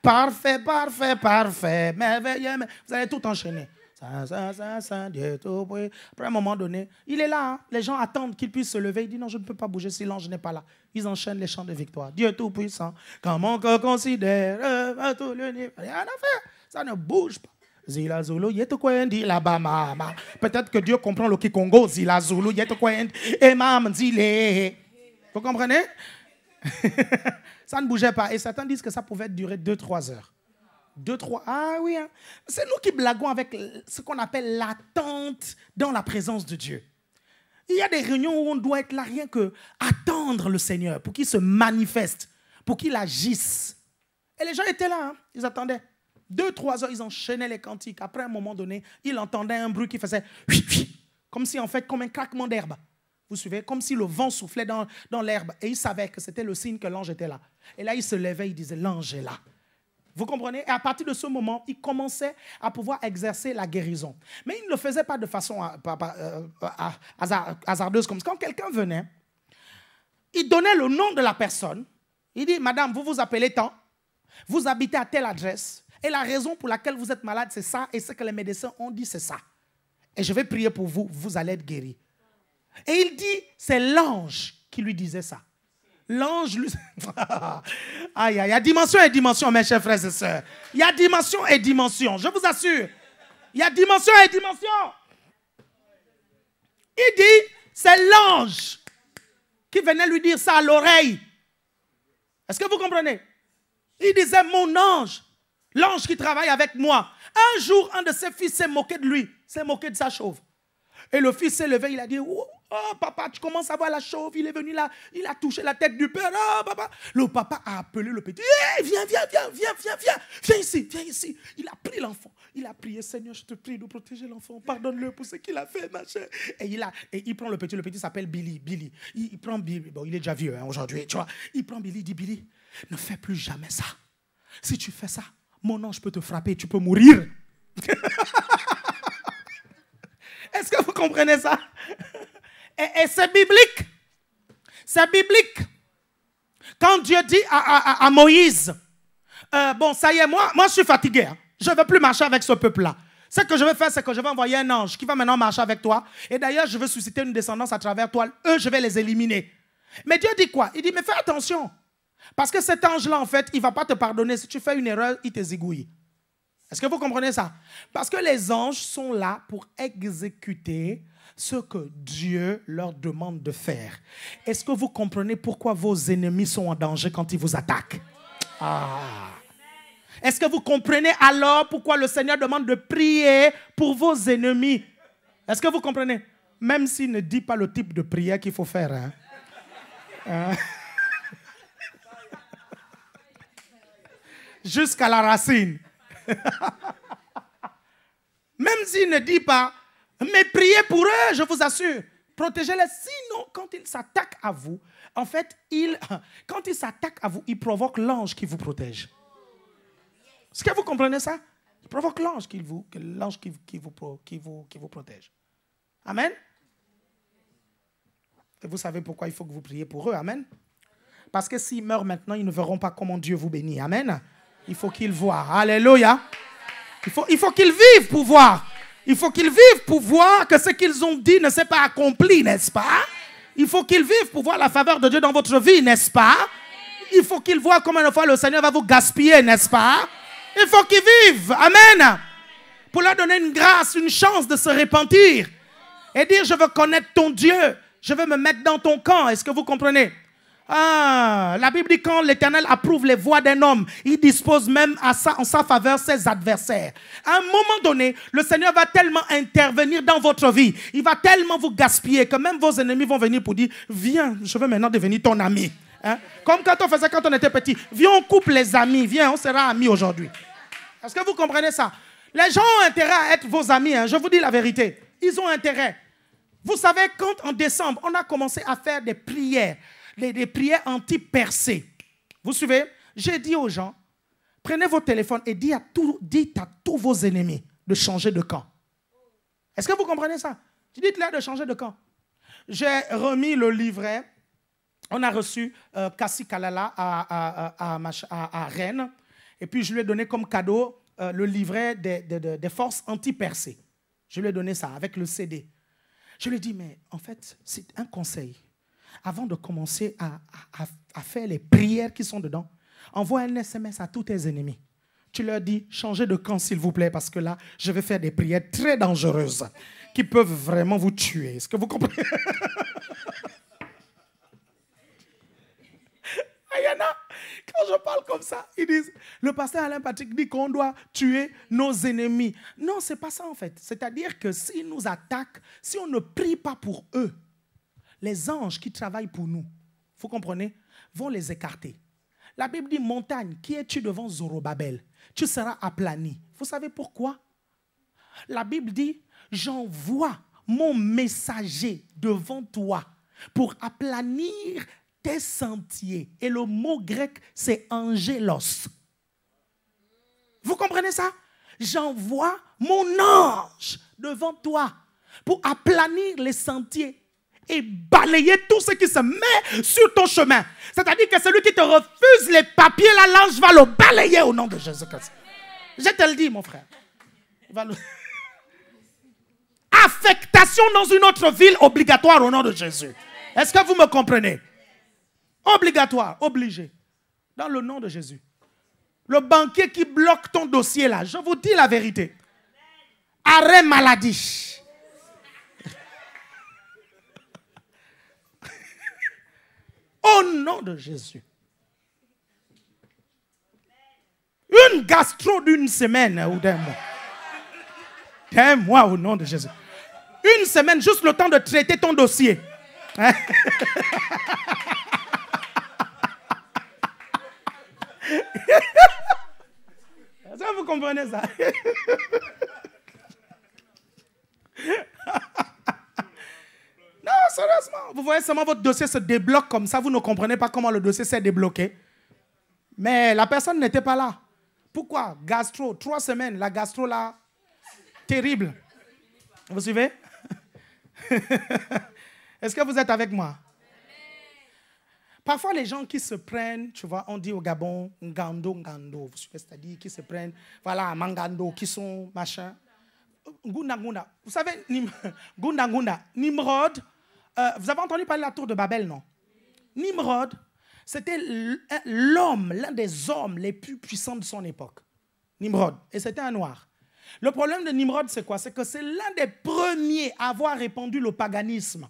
Parfait, parfait, parfait, merveilleux. Vous allez tout enchaîner. Saint, ça, ça, ça. Dieu tout Après un moment donné, il est là. Hein. Les gens attendent qu'il puisse se lever. Il dit non, je ne peux pas bouger si l'ange n'est pas là. Ils enchaînent les chants de victoire. Dieu euh, tout puissant. Quand mon considère rien à faire. Ça ne bouge pas. Zila Zulu, la mama. Peut-être que Dieu comprend le Kikongo. Zila Zulu, zile. Vous comprenez? ça ne bougeait pas. Et certains disent que ça pouvait durer 2-3 heures. 2-3. Ah oui. Hein. C'est nous qui blaguons avec ce qu'on appelle l'attente dans la présence de Dieu. Il y a des réunions où on doit être là rien que attendre le Seigneur pour qu'il se manifeste, pour qu'il agisse. Et les gens étaient là, hein. ils attendaient. Deux, trois heures, ils enchaînaient les cantiques. Après un moment donné, il entendait un bruit qui faisait comme si en fait, comme un craquement d'herbe. Vous suivez Comme si le vent soufflait dans, l'herbe. Et il savait que c'était le signe que l'ange était là. Et là, il se levait, il disait, l'ange est là. Vous comprenez Et à partir de ce moment, il commençait à pouvoir exercer la guérison. Mais il ne le faisait pas de façon euh, euh, hasardeuse comme Quand quelqu'un venait, il donnait le nom de la personne. Il dit, Madame, vous vous appelez tant, vous habitez à telle adresse, et la raison pour laquelle vous êtes malade, c'est ça. Et ce que les médecins ont dit, c'est ça. Et je vais prier pour vous, vous allez être guéri. Et il dit, c'est l'ange qui lui disait ça. L'ange lui... aïe, aïe, il y a dimension et dimension, mes chers frères et sœurs. Il y a dimension et dimension, je vous assure. Il y a dimension et dimension. Il dit, c'est l'ange qui venait lui dire ça à l'oreille. Est-ce que vous comprenez Il disait, mon ange L'ange qui travaille avec moi. Un jour, un de ses fils s'est moqué de lui, s'est moqué de sa chauve. Et le fils s'est levé, il a dit, oh, oh, papa, tu commences à voir la chauve, il est venu là, il a touché la tête du père, oh, papa. Le papa a appelé le petit, viens, viens, viens, viens, viens, viens, viens ici, viens ici. Il a pris l'enfant, il a prié, Seigneur, je te prie de protéger l'enfant, pardonne-le pour ce qu'il a fait, ma Et il, a, et il prend le petit, le petit s'appelle Billy, Billy. Il, prend Billy, bon, il est déjà vieux hein, aujourd'hui, tu vois. Il prend Billy, il dit, Billy, ne fais plus jamais ça. Si tu fais ça, mon ange peut te frapper, tu peux mourir. Est-ce que vous comprenez ça Et, c'est biblique. C'est biblique. Quand Dieu dit à, Moïse, euh, bon, ça y est, moi, moi je suis fatigué. Hein. Je ne veux plus marcher avec ce peuple-là. Ce que je veux faire, c'est que je vais envoyer un ange qui va maintenant marcher avec toi. Et d'ailleurs, je veux susciter une descendance à travers toi. Eux, je vais les éliminer. Mais Dieu dit quoi Il dit, mais fais attention. Parce que cet ange-là, en fait, il ne va pas te pardonner. Si tu fais une erreur, il te zigouille. Est-ce que vous comprenez ça Parce que les anges sont là pour exécuter ce que Dieu leur demande de faire. Est-ce que vous comprenez pourquoi vos ennemis sont en danger quand ils vous attaquent ah. Est-ce que vous comprenez alors pourquoi le Seigneur demande de prier pour vos ennemis Est-ce que vous comprenez Même s'il ne dit pas le type de prière qu'il faut faire. Hein? hein? jusqu'à la racine. Même s'il ne dit pas, mais priez pour eux, je vous assure. Protégez-les. Sinon, quand ils s'attaquent à vous, en fait, il, quand ils s'attaquent à vous, ils provoquent l'ange qui vous protège. Est-ce que vous comprenez ça Il provoque l'ange qui vous, l'ange qui, vous, qui, vous, qui vous protège. Amen. Et vous savez pourquoi il faut que vous priez pour eux. Amen. Parce que s'ils meurent maintenant, ils ne verront pas comment Dieu vous bénit. Amen. Il faut qu'ils voient, Alléluia. Il faut, il faut qu'ils vivent pour voir. Il faut qu'ils vivent pour voir que ce qu'ils ont dit ne s'est pas accompli, n'est-ce pas? Il faut qu'ils vivent pour voir la faveur de Dieu dans votre vie, n'est-ce pas? Il faut qu'ils voient combien de fois le Seigneur va vous gaspiller, n'est-ce pas? Il faut qu'ils vivent. Amen. Pour leur donner une grâce, une chance de se repentir. Et dire, je veux connaître ton Dieu. Je veux me mettre dans ton camp. Est-ce que vous comprenez? Ah, la Bible dit quand l'Éternel approuve les voies d'un homme, il dispose même à sa, en sa faveur ses adversaires. À un moment donné, le Seigneur va tellement intervenir dans votre vie, il va tellement vous gaspiller que même vos ennemis vont venir pour dire, viens, je veux maintenant devenir ton ami. Hein? Comme quand on faisait quand on était petit, viens, on coupe les amis, viens, on sera amis aujourd'hui. Est-ce que vous comprenez ça Les gens ont intérêt à être vos amis, hein. je vous dis la vérité. Ils ont intérêt. Vous savez, quand en décembre, on a commencé à faire des prières les, prières anti-percées. Vous suivez J'ai dit aux gens, prenez vos téléphones et dites à, tout, dites à tous vos ennemis de changer de camp. Est-ce que vous comprenez ça dites là de changer de camp. J'ai remis le livret. On a reçu euh, Kalala à, Rennes. Et puis, je lui ai donné comme cadeau euh, le livret des, des forces anti-percées. Je lui ai donné ça avec le CD. Je lui ai dit, mais en fait, c'est un conseil avant de commencer à, à, faire les prières qui sont dedans, envoie un SMS à tous tes ennemis tu leur dis changez de camp s'il vous plaît parce que là je vais faire des prières très dangereuses qui peuvent vraiment vous tuer. Est-ce que vous comprenez Ayana, quand je parle comme ça, ils disent le pasteur Alain Patrick dit qu'on doit tuer nos ennemis. Non, c'est pas ça en fait. C'est-à-dire que s'ils nous attaquent, si on ne prie pas pour eux, les anges qui travaillent pour nous, vous comprenez, vont les écarter. La Bible dit, montagne, qui es-tu devant Zorobabel Tu seras aplani. Vous savez pourquoi La Bible dit, j'envoie mon messager devant toi pour aplanir tes sentiers. Et le mot grec, c'est angelos. Vous comprenez ça J'envoie mon ange devant toi pour aplanir les sentiers et balayer tout ce qui se met sur ton chemin. C'est-à-dire que celui qui te refuse les papiers, la l'ange va le balayer au nom de Jésus-Christ. Je te le dis, mon frère. Affectation dans une autre ville obligatoire au nom de Jésus. Est-ce que vous me comprenez Obligatoire, obligé. Dans le nom de Jésus. Le banquier qui bloque ton dossier là, je vous dis la vérité. Arrêt maladie. Au nom de Jésus. Une gastro d'une semaine ou d'un mois. D'un mois au nom de Jésus. Une semaine, juste le temps de traiter ton dossier. Hein? vous comprenez ça? Non, sérieusement. Vous voyez seulement votre dossier se débloque comme ça. Vous ne comprenez pas comment le dossier s'est débloqué. Mais la personne n'était pas là. Pourquoi Gastro, trois semaines, la gastro là, terrible. Vous suivez Est-ce que vous êtes avec moi Parfois, les gens qui se prennent, tu vois, on dit au Gabon, Ngando, Ngando, vous suivez, c'est-à-dire qui se prennent, voilà, Mangando, qui sont machin. Gunda, Vous savez, Gunda, Nimrod, euh, vous avez entendu parler de la tour de Babel, non Nimrod, c'était l'homme, l'un des hommes les plus puissants de son époque. Nimrod. Et c'était un noir. Le problème de Nimrod, c'est quoi C'est que c'est l'un des premiers à avoir répandu le paganisme.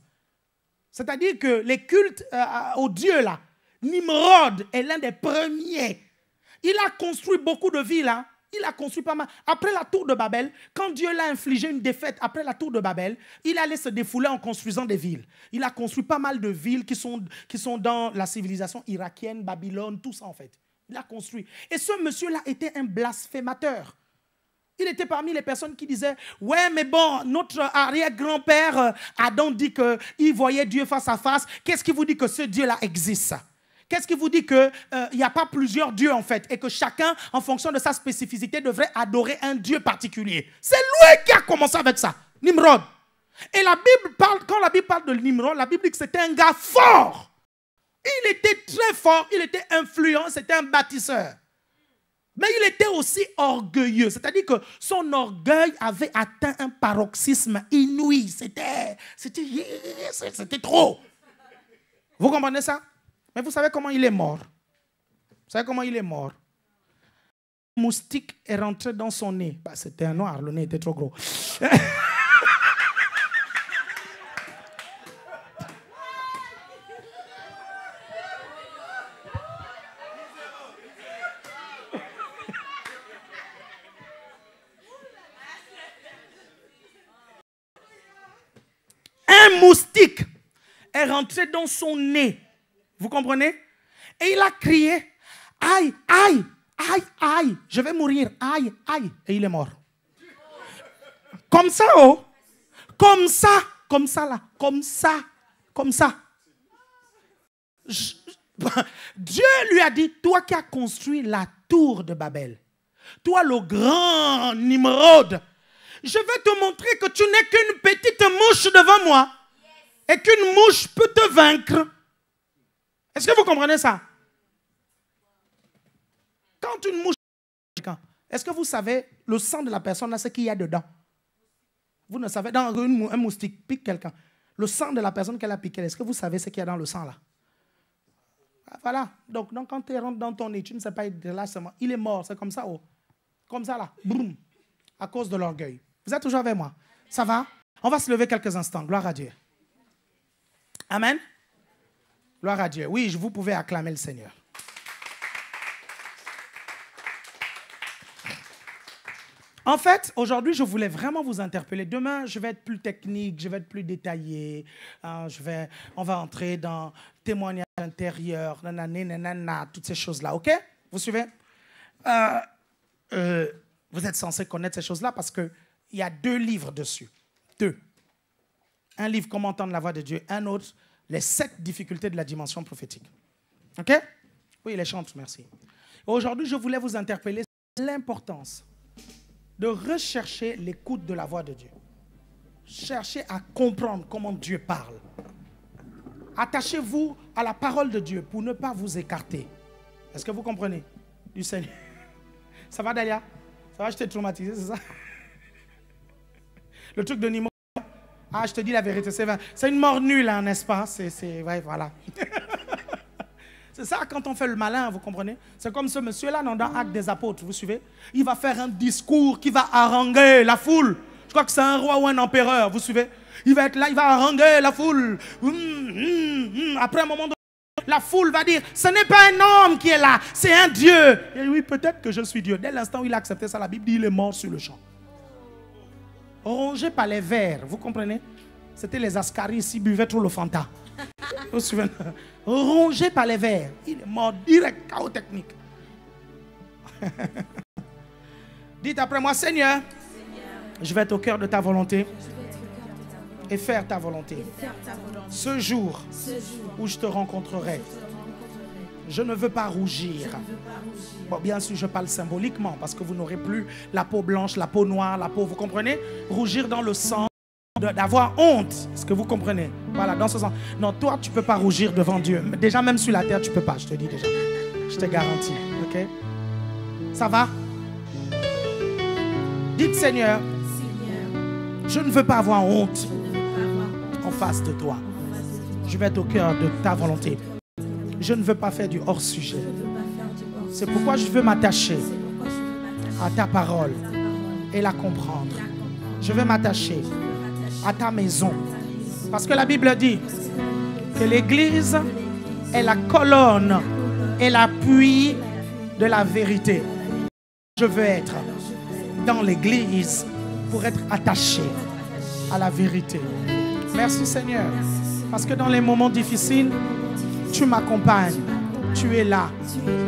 C'est-à-dire que les cultes euh, aux dieux, là, Nimrod est l'un des premiers. Il a construit beaucoup de villes. là, hein il a construit pas mal. Après la tour de Babel, quand Dieu l'a infligé une défaite après la tour de Babel, il allait se défouler en construisant des villes. Il a construit pas mal de villes qui sont, qui sont dans la civilisation irakienne, Babylone, tout ça en fait. Il a construit. Et ce monsieur-là était un blasphémateur. Il était parmi les personnes qui disaient Ouais, mais bon, notre arrière-grand-père euh, Adam dit qu'il voyait Dieu face à face. Qu'est-ce qui vous dit que ce Dieu-là existe Qu'est-ce qui vous dit qu'il euh, n'y a pas plusieurs dieux en fait et que chacun, en fonction de sa spécificité, devrait adorer un dieu particulier C'est lui qui a commencé avec ça, Nimrod. Et la Bible parle, quand la Bible parle de Nimrod, la Bible dit que c'était un gars fort. Il était très fort, il était influent, c'était un bâtisseur. Mais il était aussi orgueilleux, c'est-à-dire que son orgueil avait atteint un paroxysme inouï. C'était, c'était, c'était trop. Vous comprenez ça mais vous savez comment il est mort Vous savez comment il est mort Un moustique est rentré dans son nez. Bah, c'était un noir, le nez était trop gros. Un moustique est rentré dans son nez vous comprenez Et il a crié, aïe, aïe, aïe, aïe, je vais mourir, aïe, aïe. Et il est mort. Comme ça, oh. Comme ça, comme ça, là. Comme ça, comme ça. Dieu lui a dit, toi qui as construit la tour de Babel, toi le grand Nimrod, je vais te montrer que tu n'es qu'une petite mouche devant moi et qu'une mouche peut te vaincre. Est-ce que vous comprenez ça Quand une mouche est-ce que vous savez le sang de la personne là, ce qu'il y a dedans Vous ne savez, dans un moustique pique quelqu'un, le sang de la personne qu'elle a piqué, est-ce que vous savez ce qu'il y a dans le sang là ah, Voilà. Donc, quand tu rentres dans ton nez, tu ne sais pas, là, il est mort, c'est comme ça, oh. Comme ça là, boum, à cause de l'orgueil. Vous êtes toujours avec moi Ça va On va se lever quelques instants, gloire à Dieu. Amen. Gloire à Dieu. Oui, vous pouvez acclamer le Seigneur. En fait, aujourd'hui, je voulais vraiment vous interpeller. Demain, je vais être plus technique, je vais être plus détaillé. Hein, je vais, on va entrer dans témoignage intérieur, nanana, toutes ces choses-là. OK Vous suivez euh, euh, Vous êtes censé connaître ces choses-là parce qu'il y a deux livres dessus. Deux. Un livre, Comment entendre la voix de Dieu un autre, les sept difficultés de la dimension prophétique. OK Oui, les chantres, merci. Aujourd'hui, je voulais vous interpeller sur l'importance de rechercher l'écoute de la voix de Dieu. Cherchez à comprendre comment Dieu parle. Attachez-vous à la parole de Dieu pour ne pas vous écarter. Est-ce que vous comprenez du Seigneur Ça va, Dalia Ça va, je t'ai traumatisé, c'est ça Le truc de Nimo. Ah, je te dis la vérité, c'est une mort nulle, hein, n'est-ce pas C'est, voilà. c'est ça quand on fait le malin, vous comprenez C'est comme ce monsieur-là dans Actes des Apôtres, vous suivez Il va faire un discours qui va haranguer la foule. Je crois que c'est un roi ou un empereur, vous suivez Il va être là, il va haranguer la foule. Hum, hum, hum. Après un moment donné, la foule va dire, ce n'est pas un homme qui est là, c'est un Dieu. Et oui, peut-être que je suis Dieu. Dès l'instant où il a accepté ça, la Bible dit, il est mort sur le champ rongé par les vers. Vous comprenez C'était les Ascaris qui buvaient trop le Fanta. Vous vous souvenez Rongé par les vers. Il est mort direct, chaos technique. Dites après moi, Seigneur, je vais être au cœur de ta volonté. Et faire ta volonté. Ce jour, où Je te rencontrerai je ne veux pas rougir. Bon, bien sûr, je parle symboliquement parce que vous n'aurez plus la peau blanche, la peau noire, la peau, vous comprenez Rougir dans le sang, d'avoir honte. Est-ce que vous comprenez Voilà, dans ce sens. Non, toi, tu ne peux pas rougir devant Dieu. Déjà, même sur la terre, tu ne peux pas, je te dis déjà. Je te garantis. OK Ça va Dites, Seigneur, je ne veux pas avoir honte en face de toi. Je vais être au cœur de ta volonté je ne veux pas faire du hors-sujet. C'est pourquoi je veux m'attacher à ta parole et la comprendre. Je veux m'attacher à ta maison. Parce que la Bible dit que l'Église est la colonne et l'appui de la vérité. Je veux être dans l'Église pour être attaché à la vérité. Merci Seigneur. Parce que dans les moments difficiles, tu m'accompagnes. Tu es là.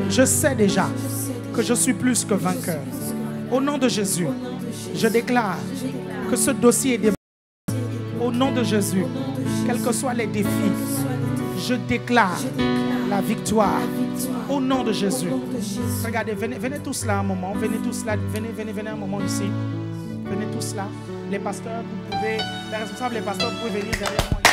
Je sais déjà que je suis plus que vainqueur. Au nom de Jésus, je déclare que ce dossier est Au nom de Jésus, quels que soient les défis, je déclare la victoire. Au nom de Jésus. Regardez, venez, venez tous là un moment. Venez tous là. Venez, venez, venez un moment ici. Venez tous là. Les pasteurs, vous pouvez, les responsables, les pasteurs, vous pouvez venir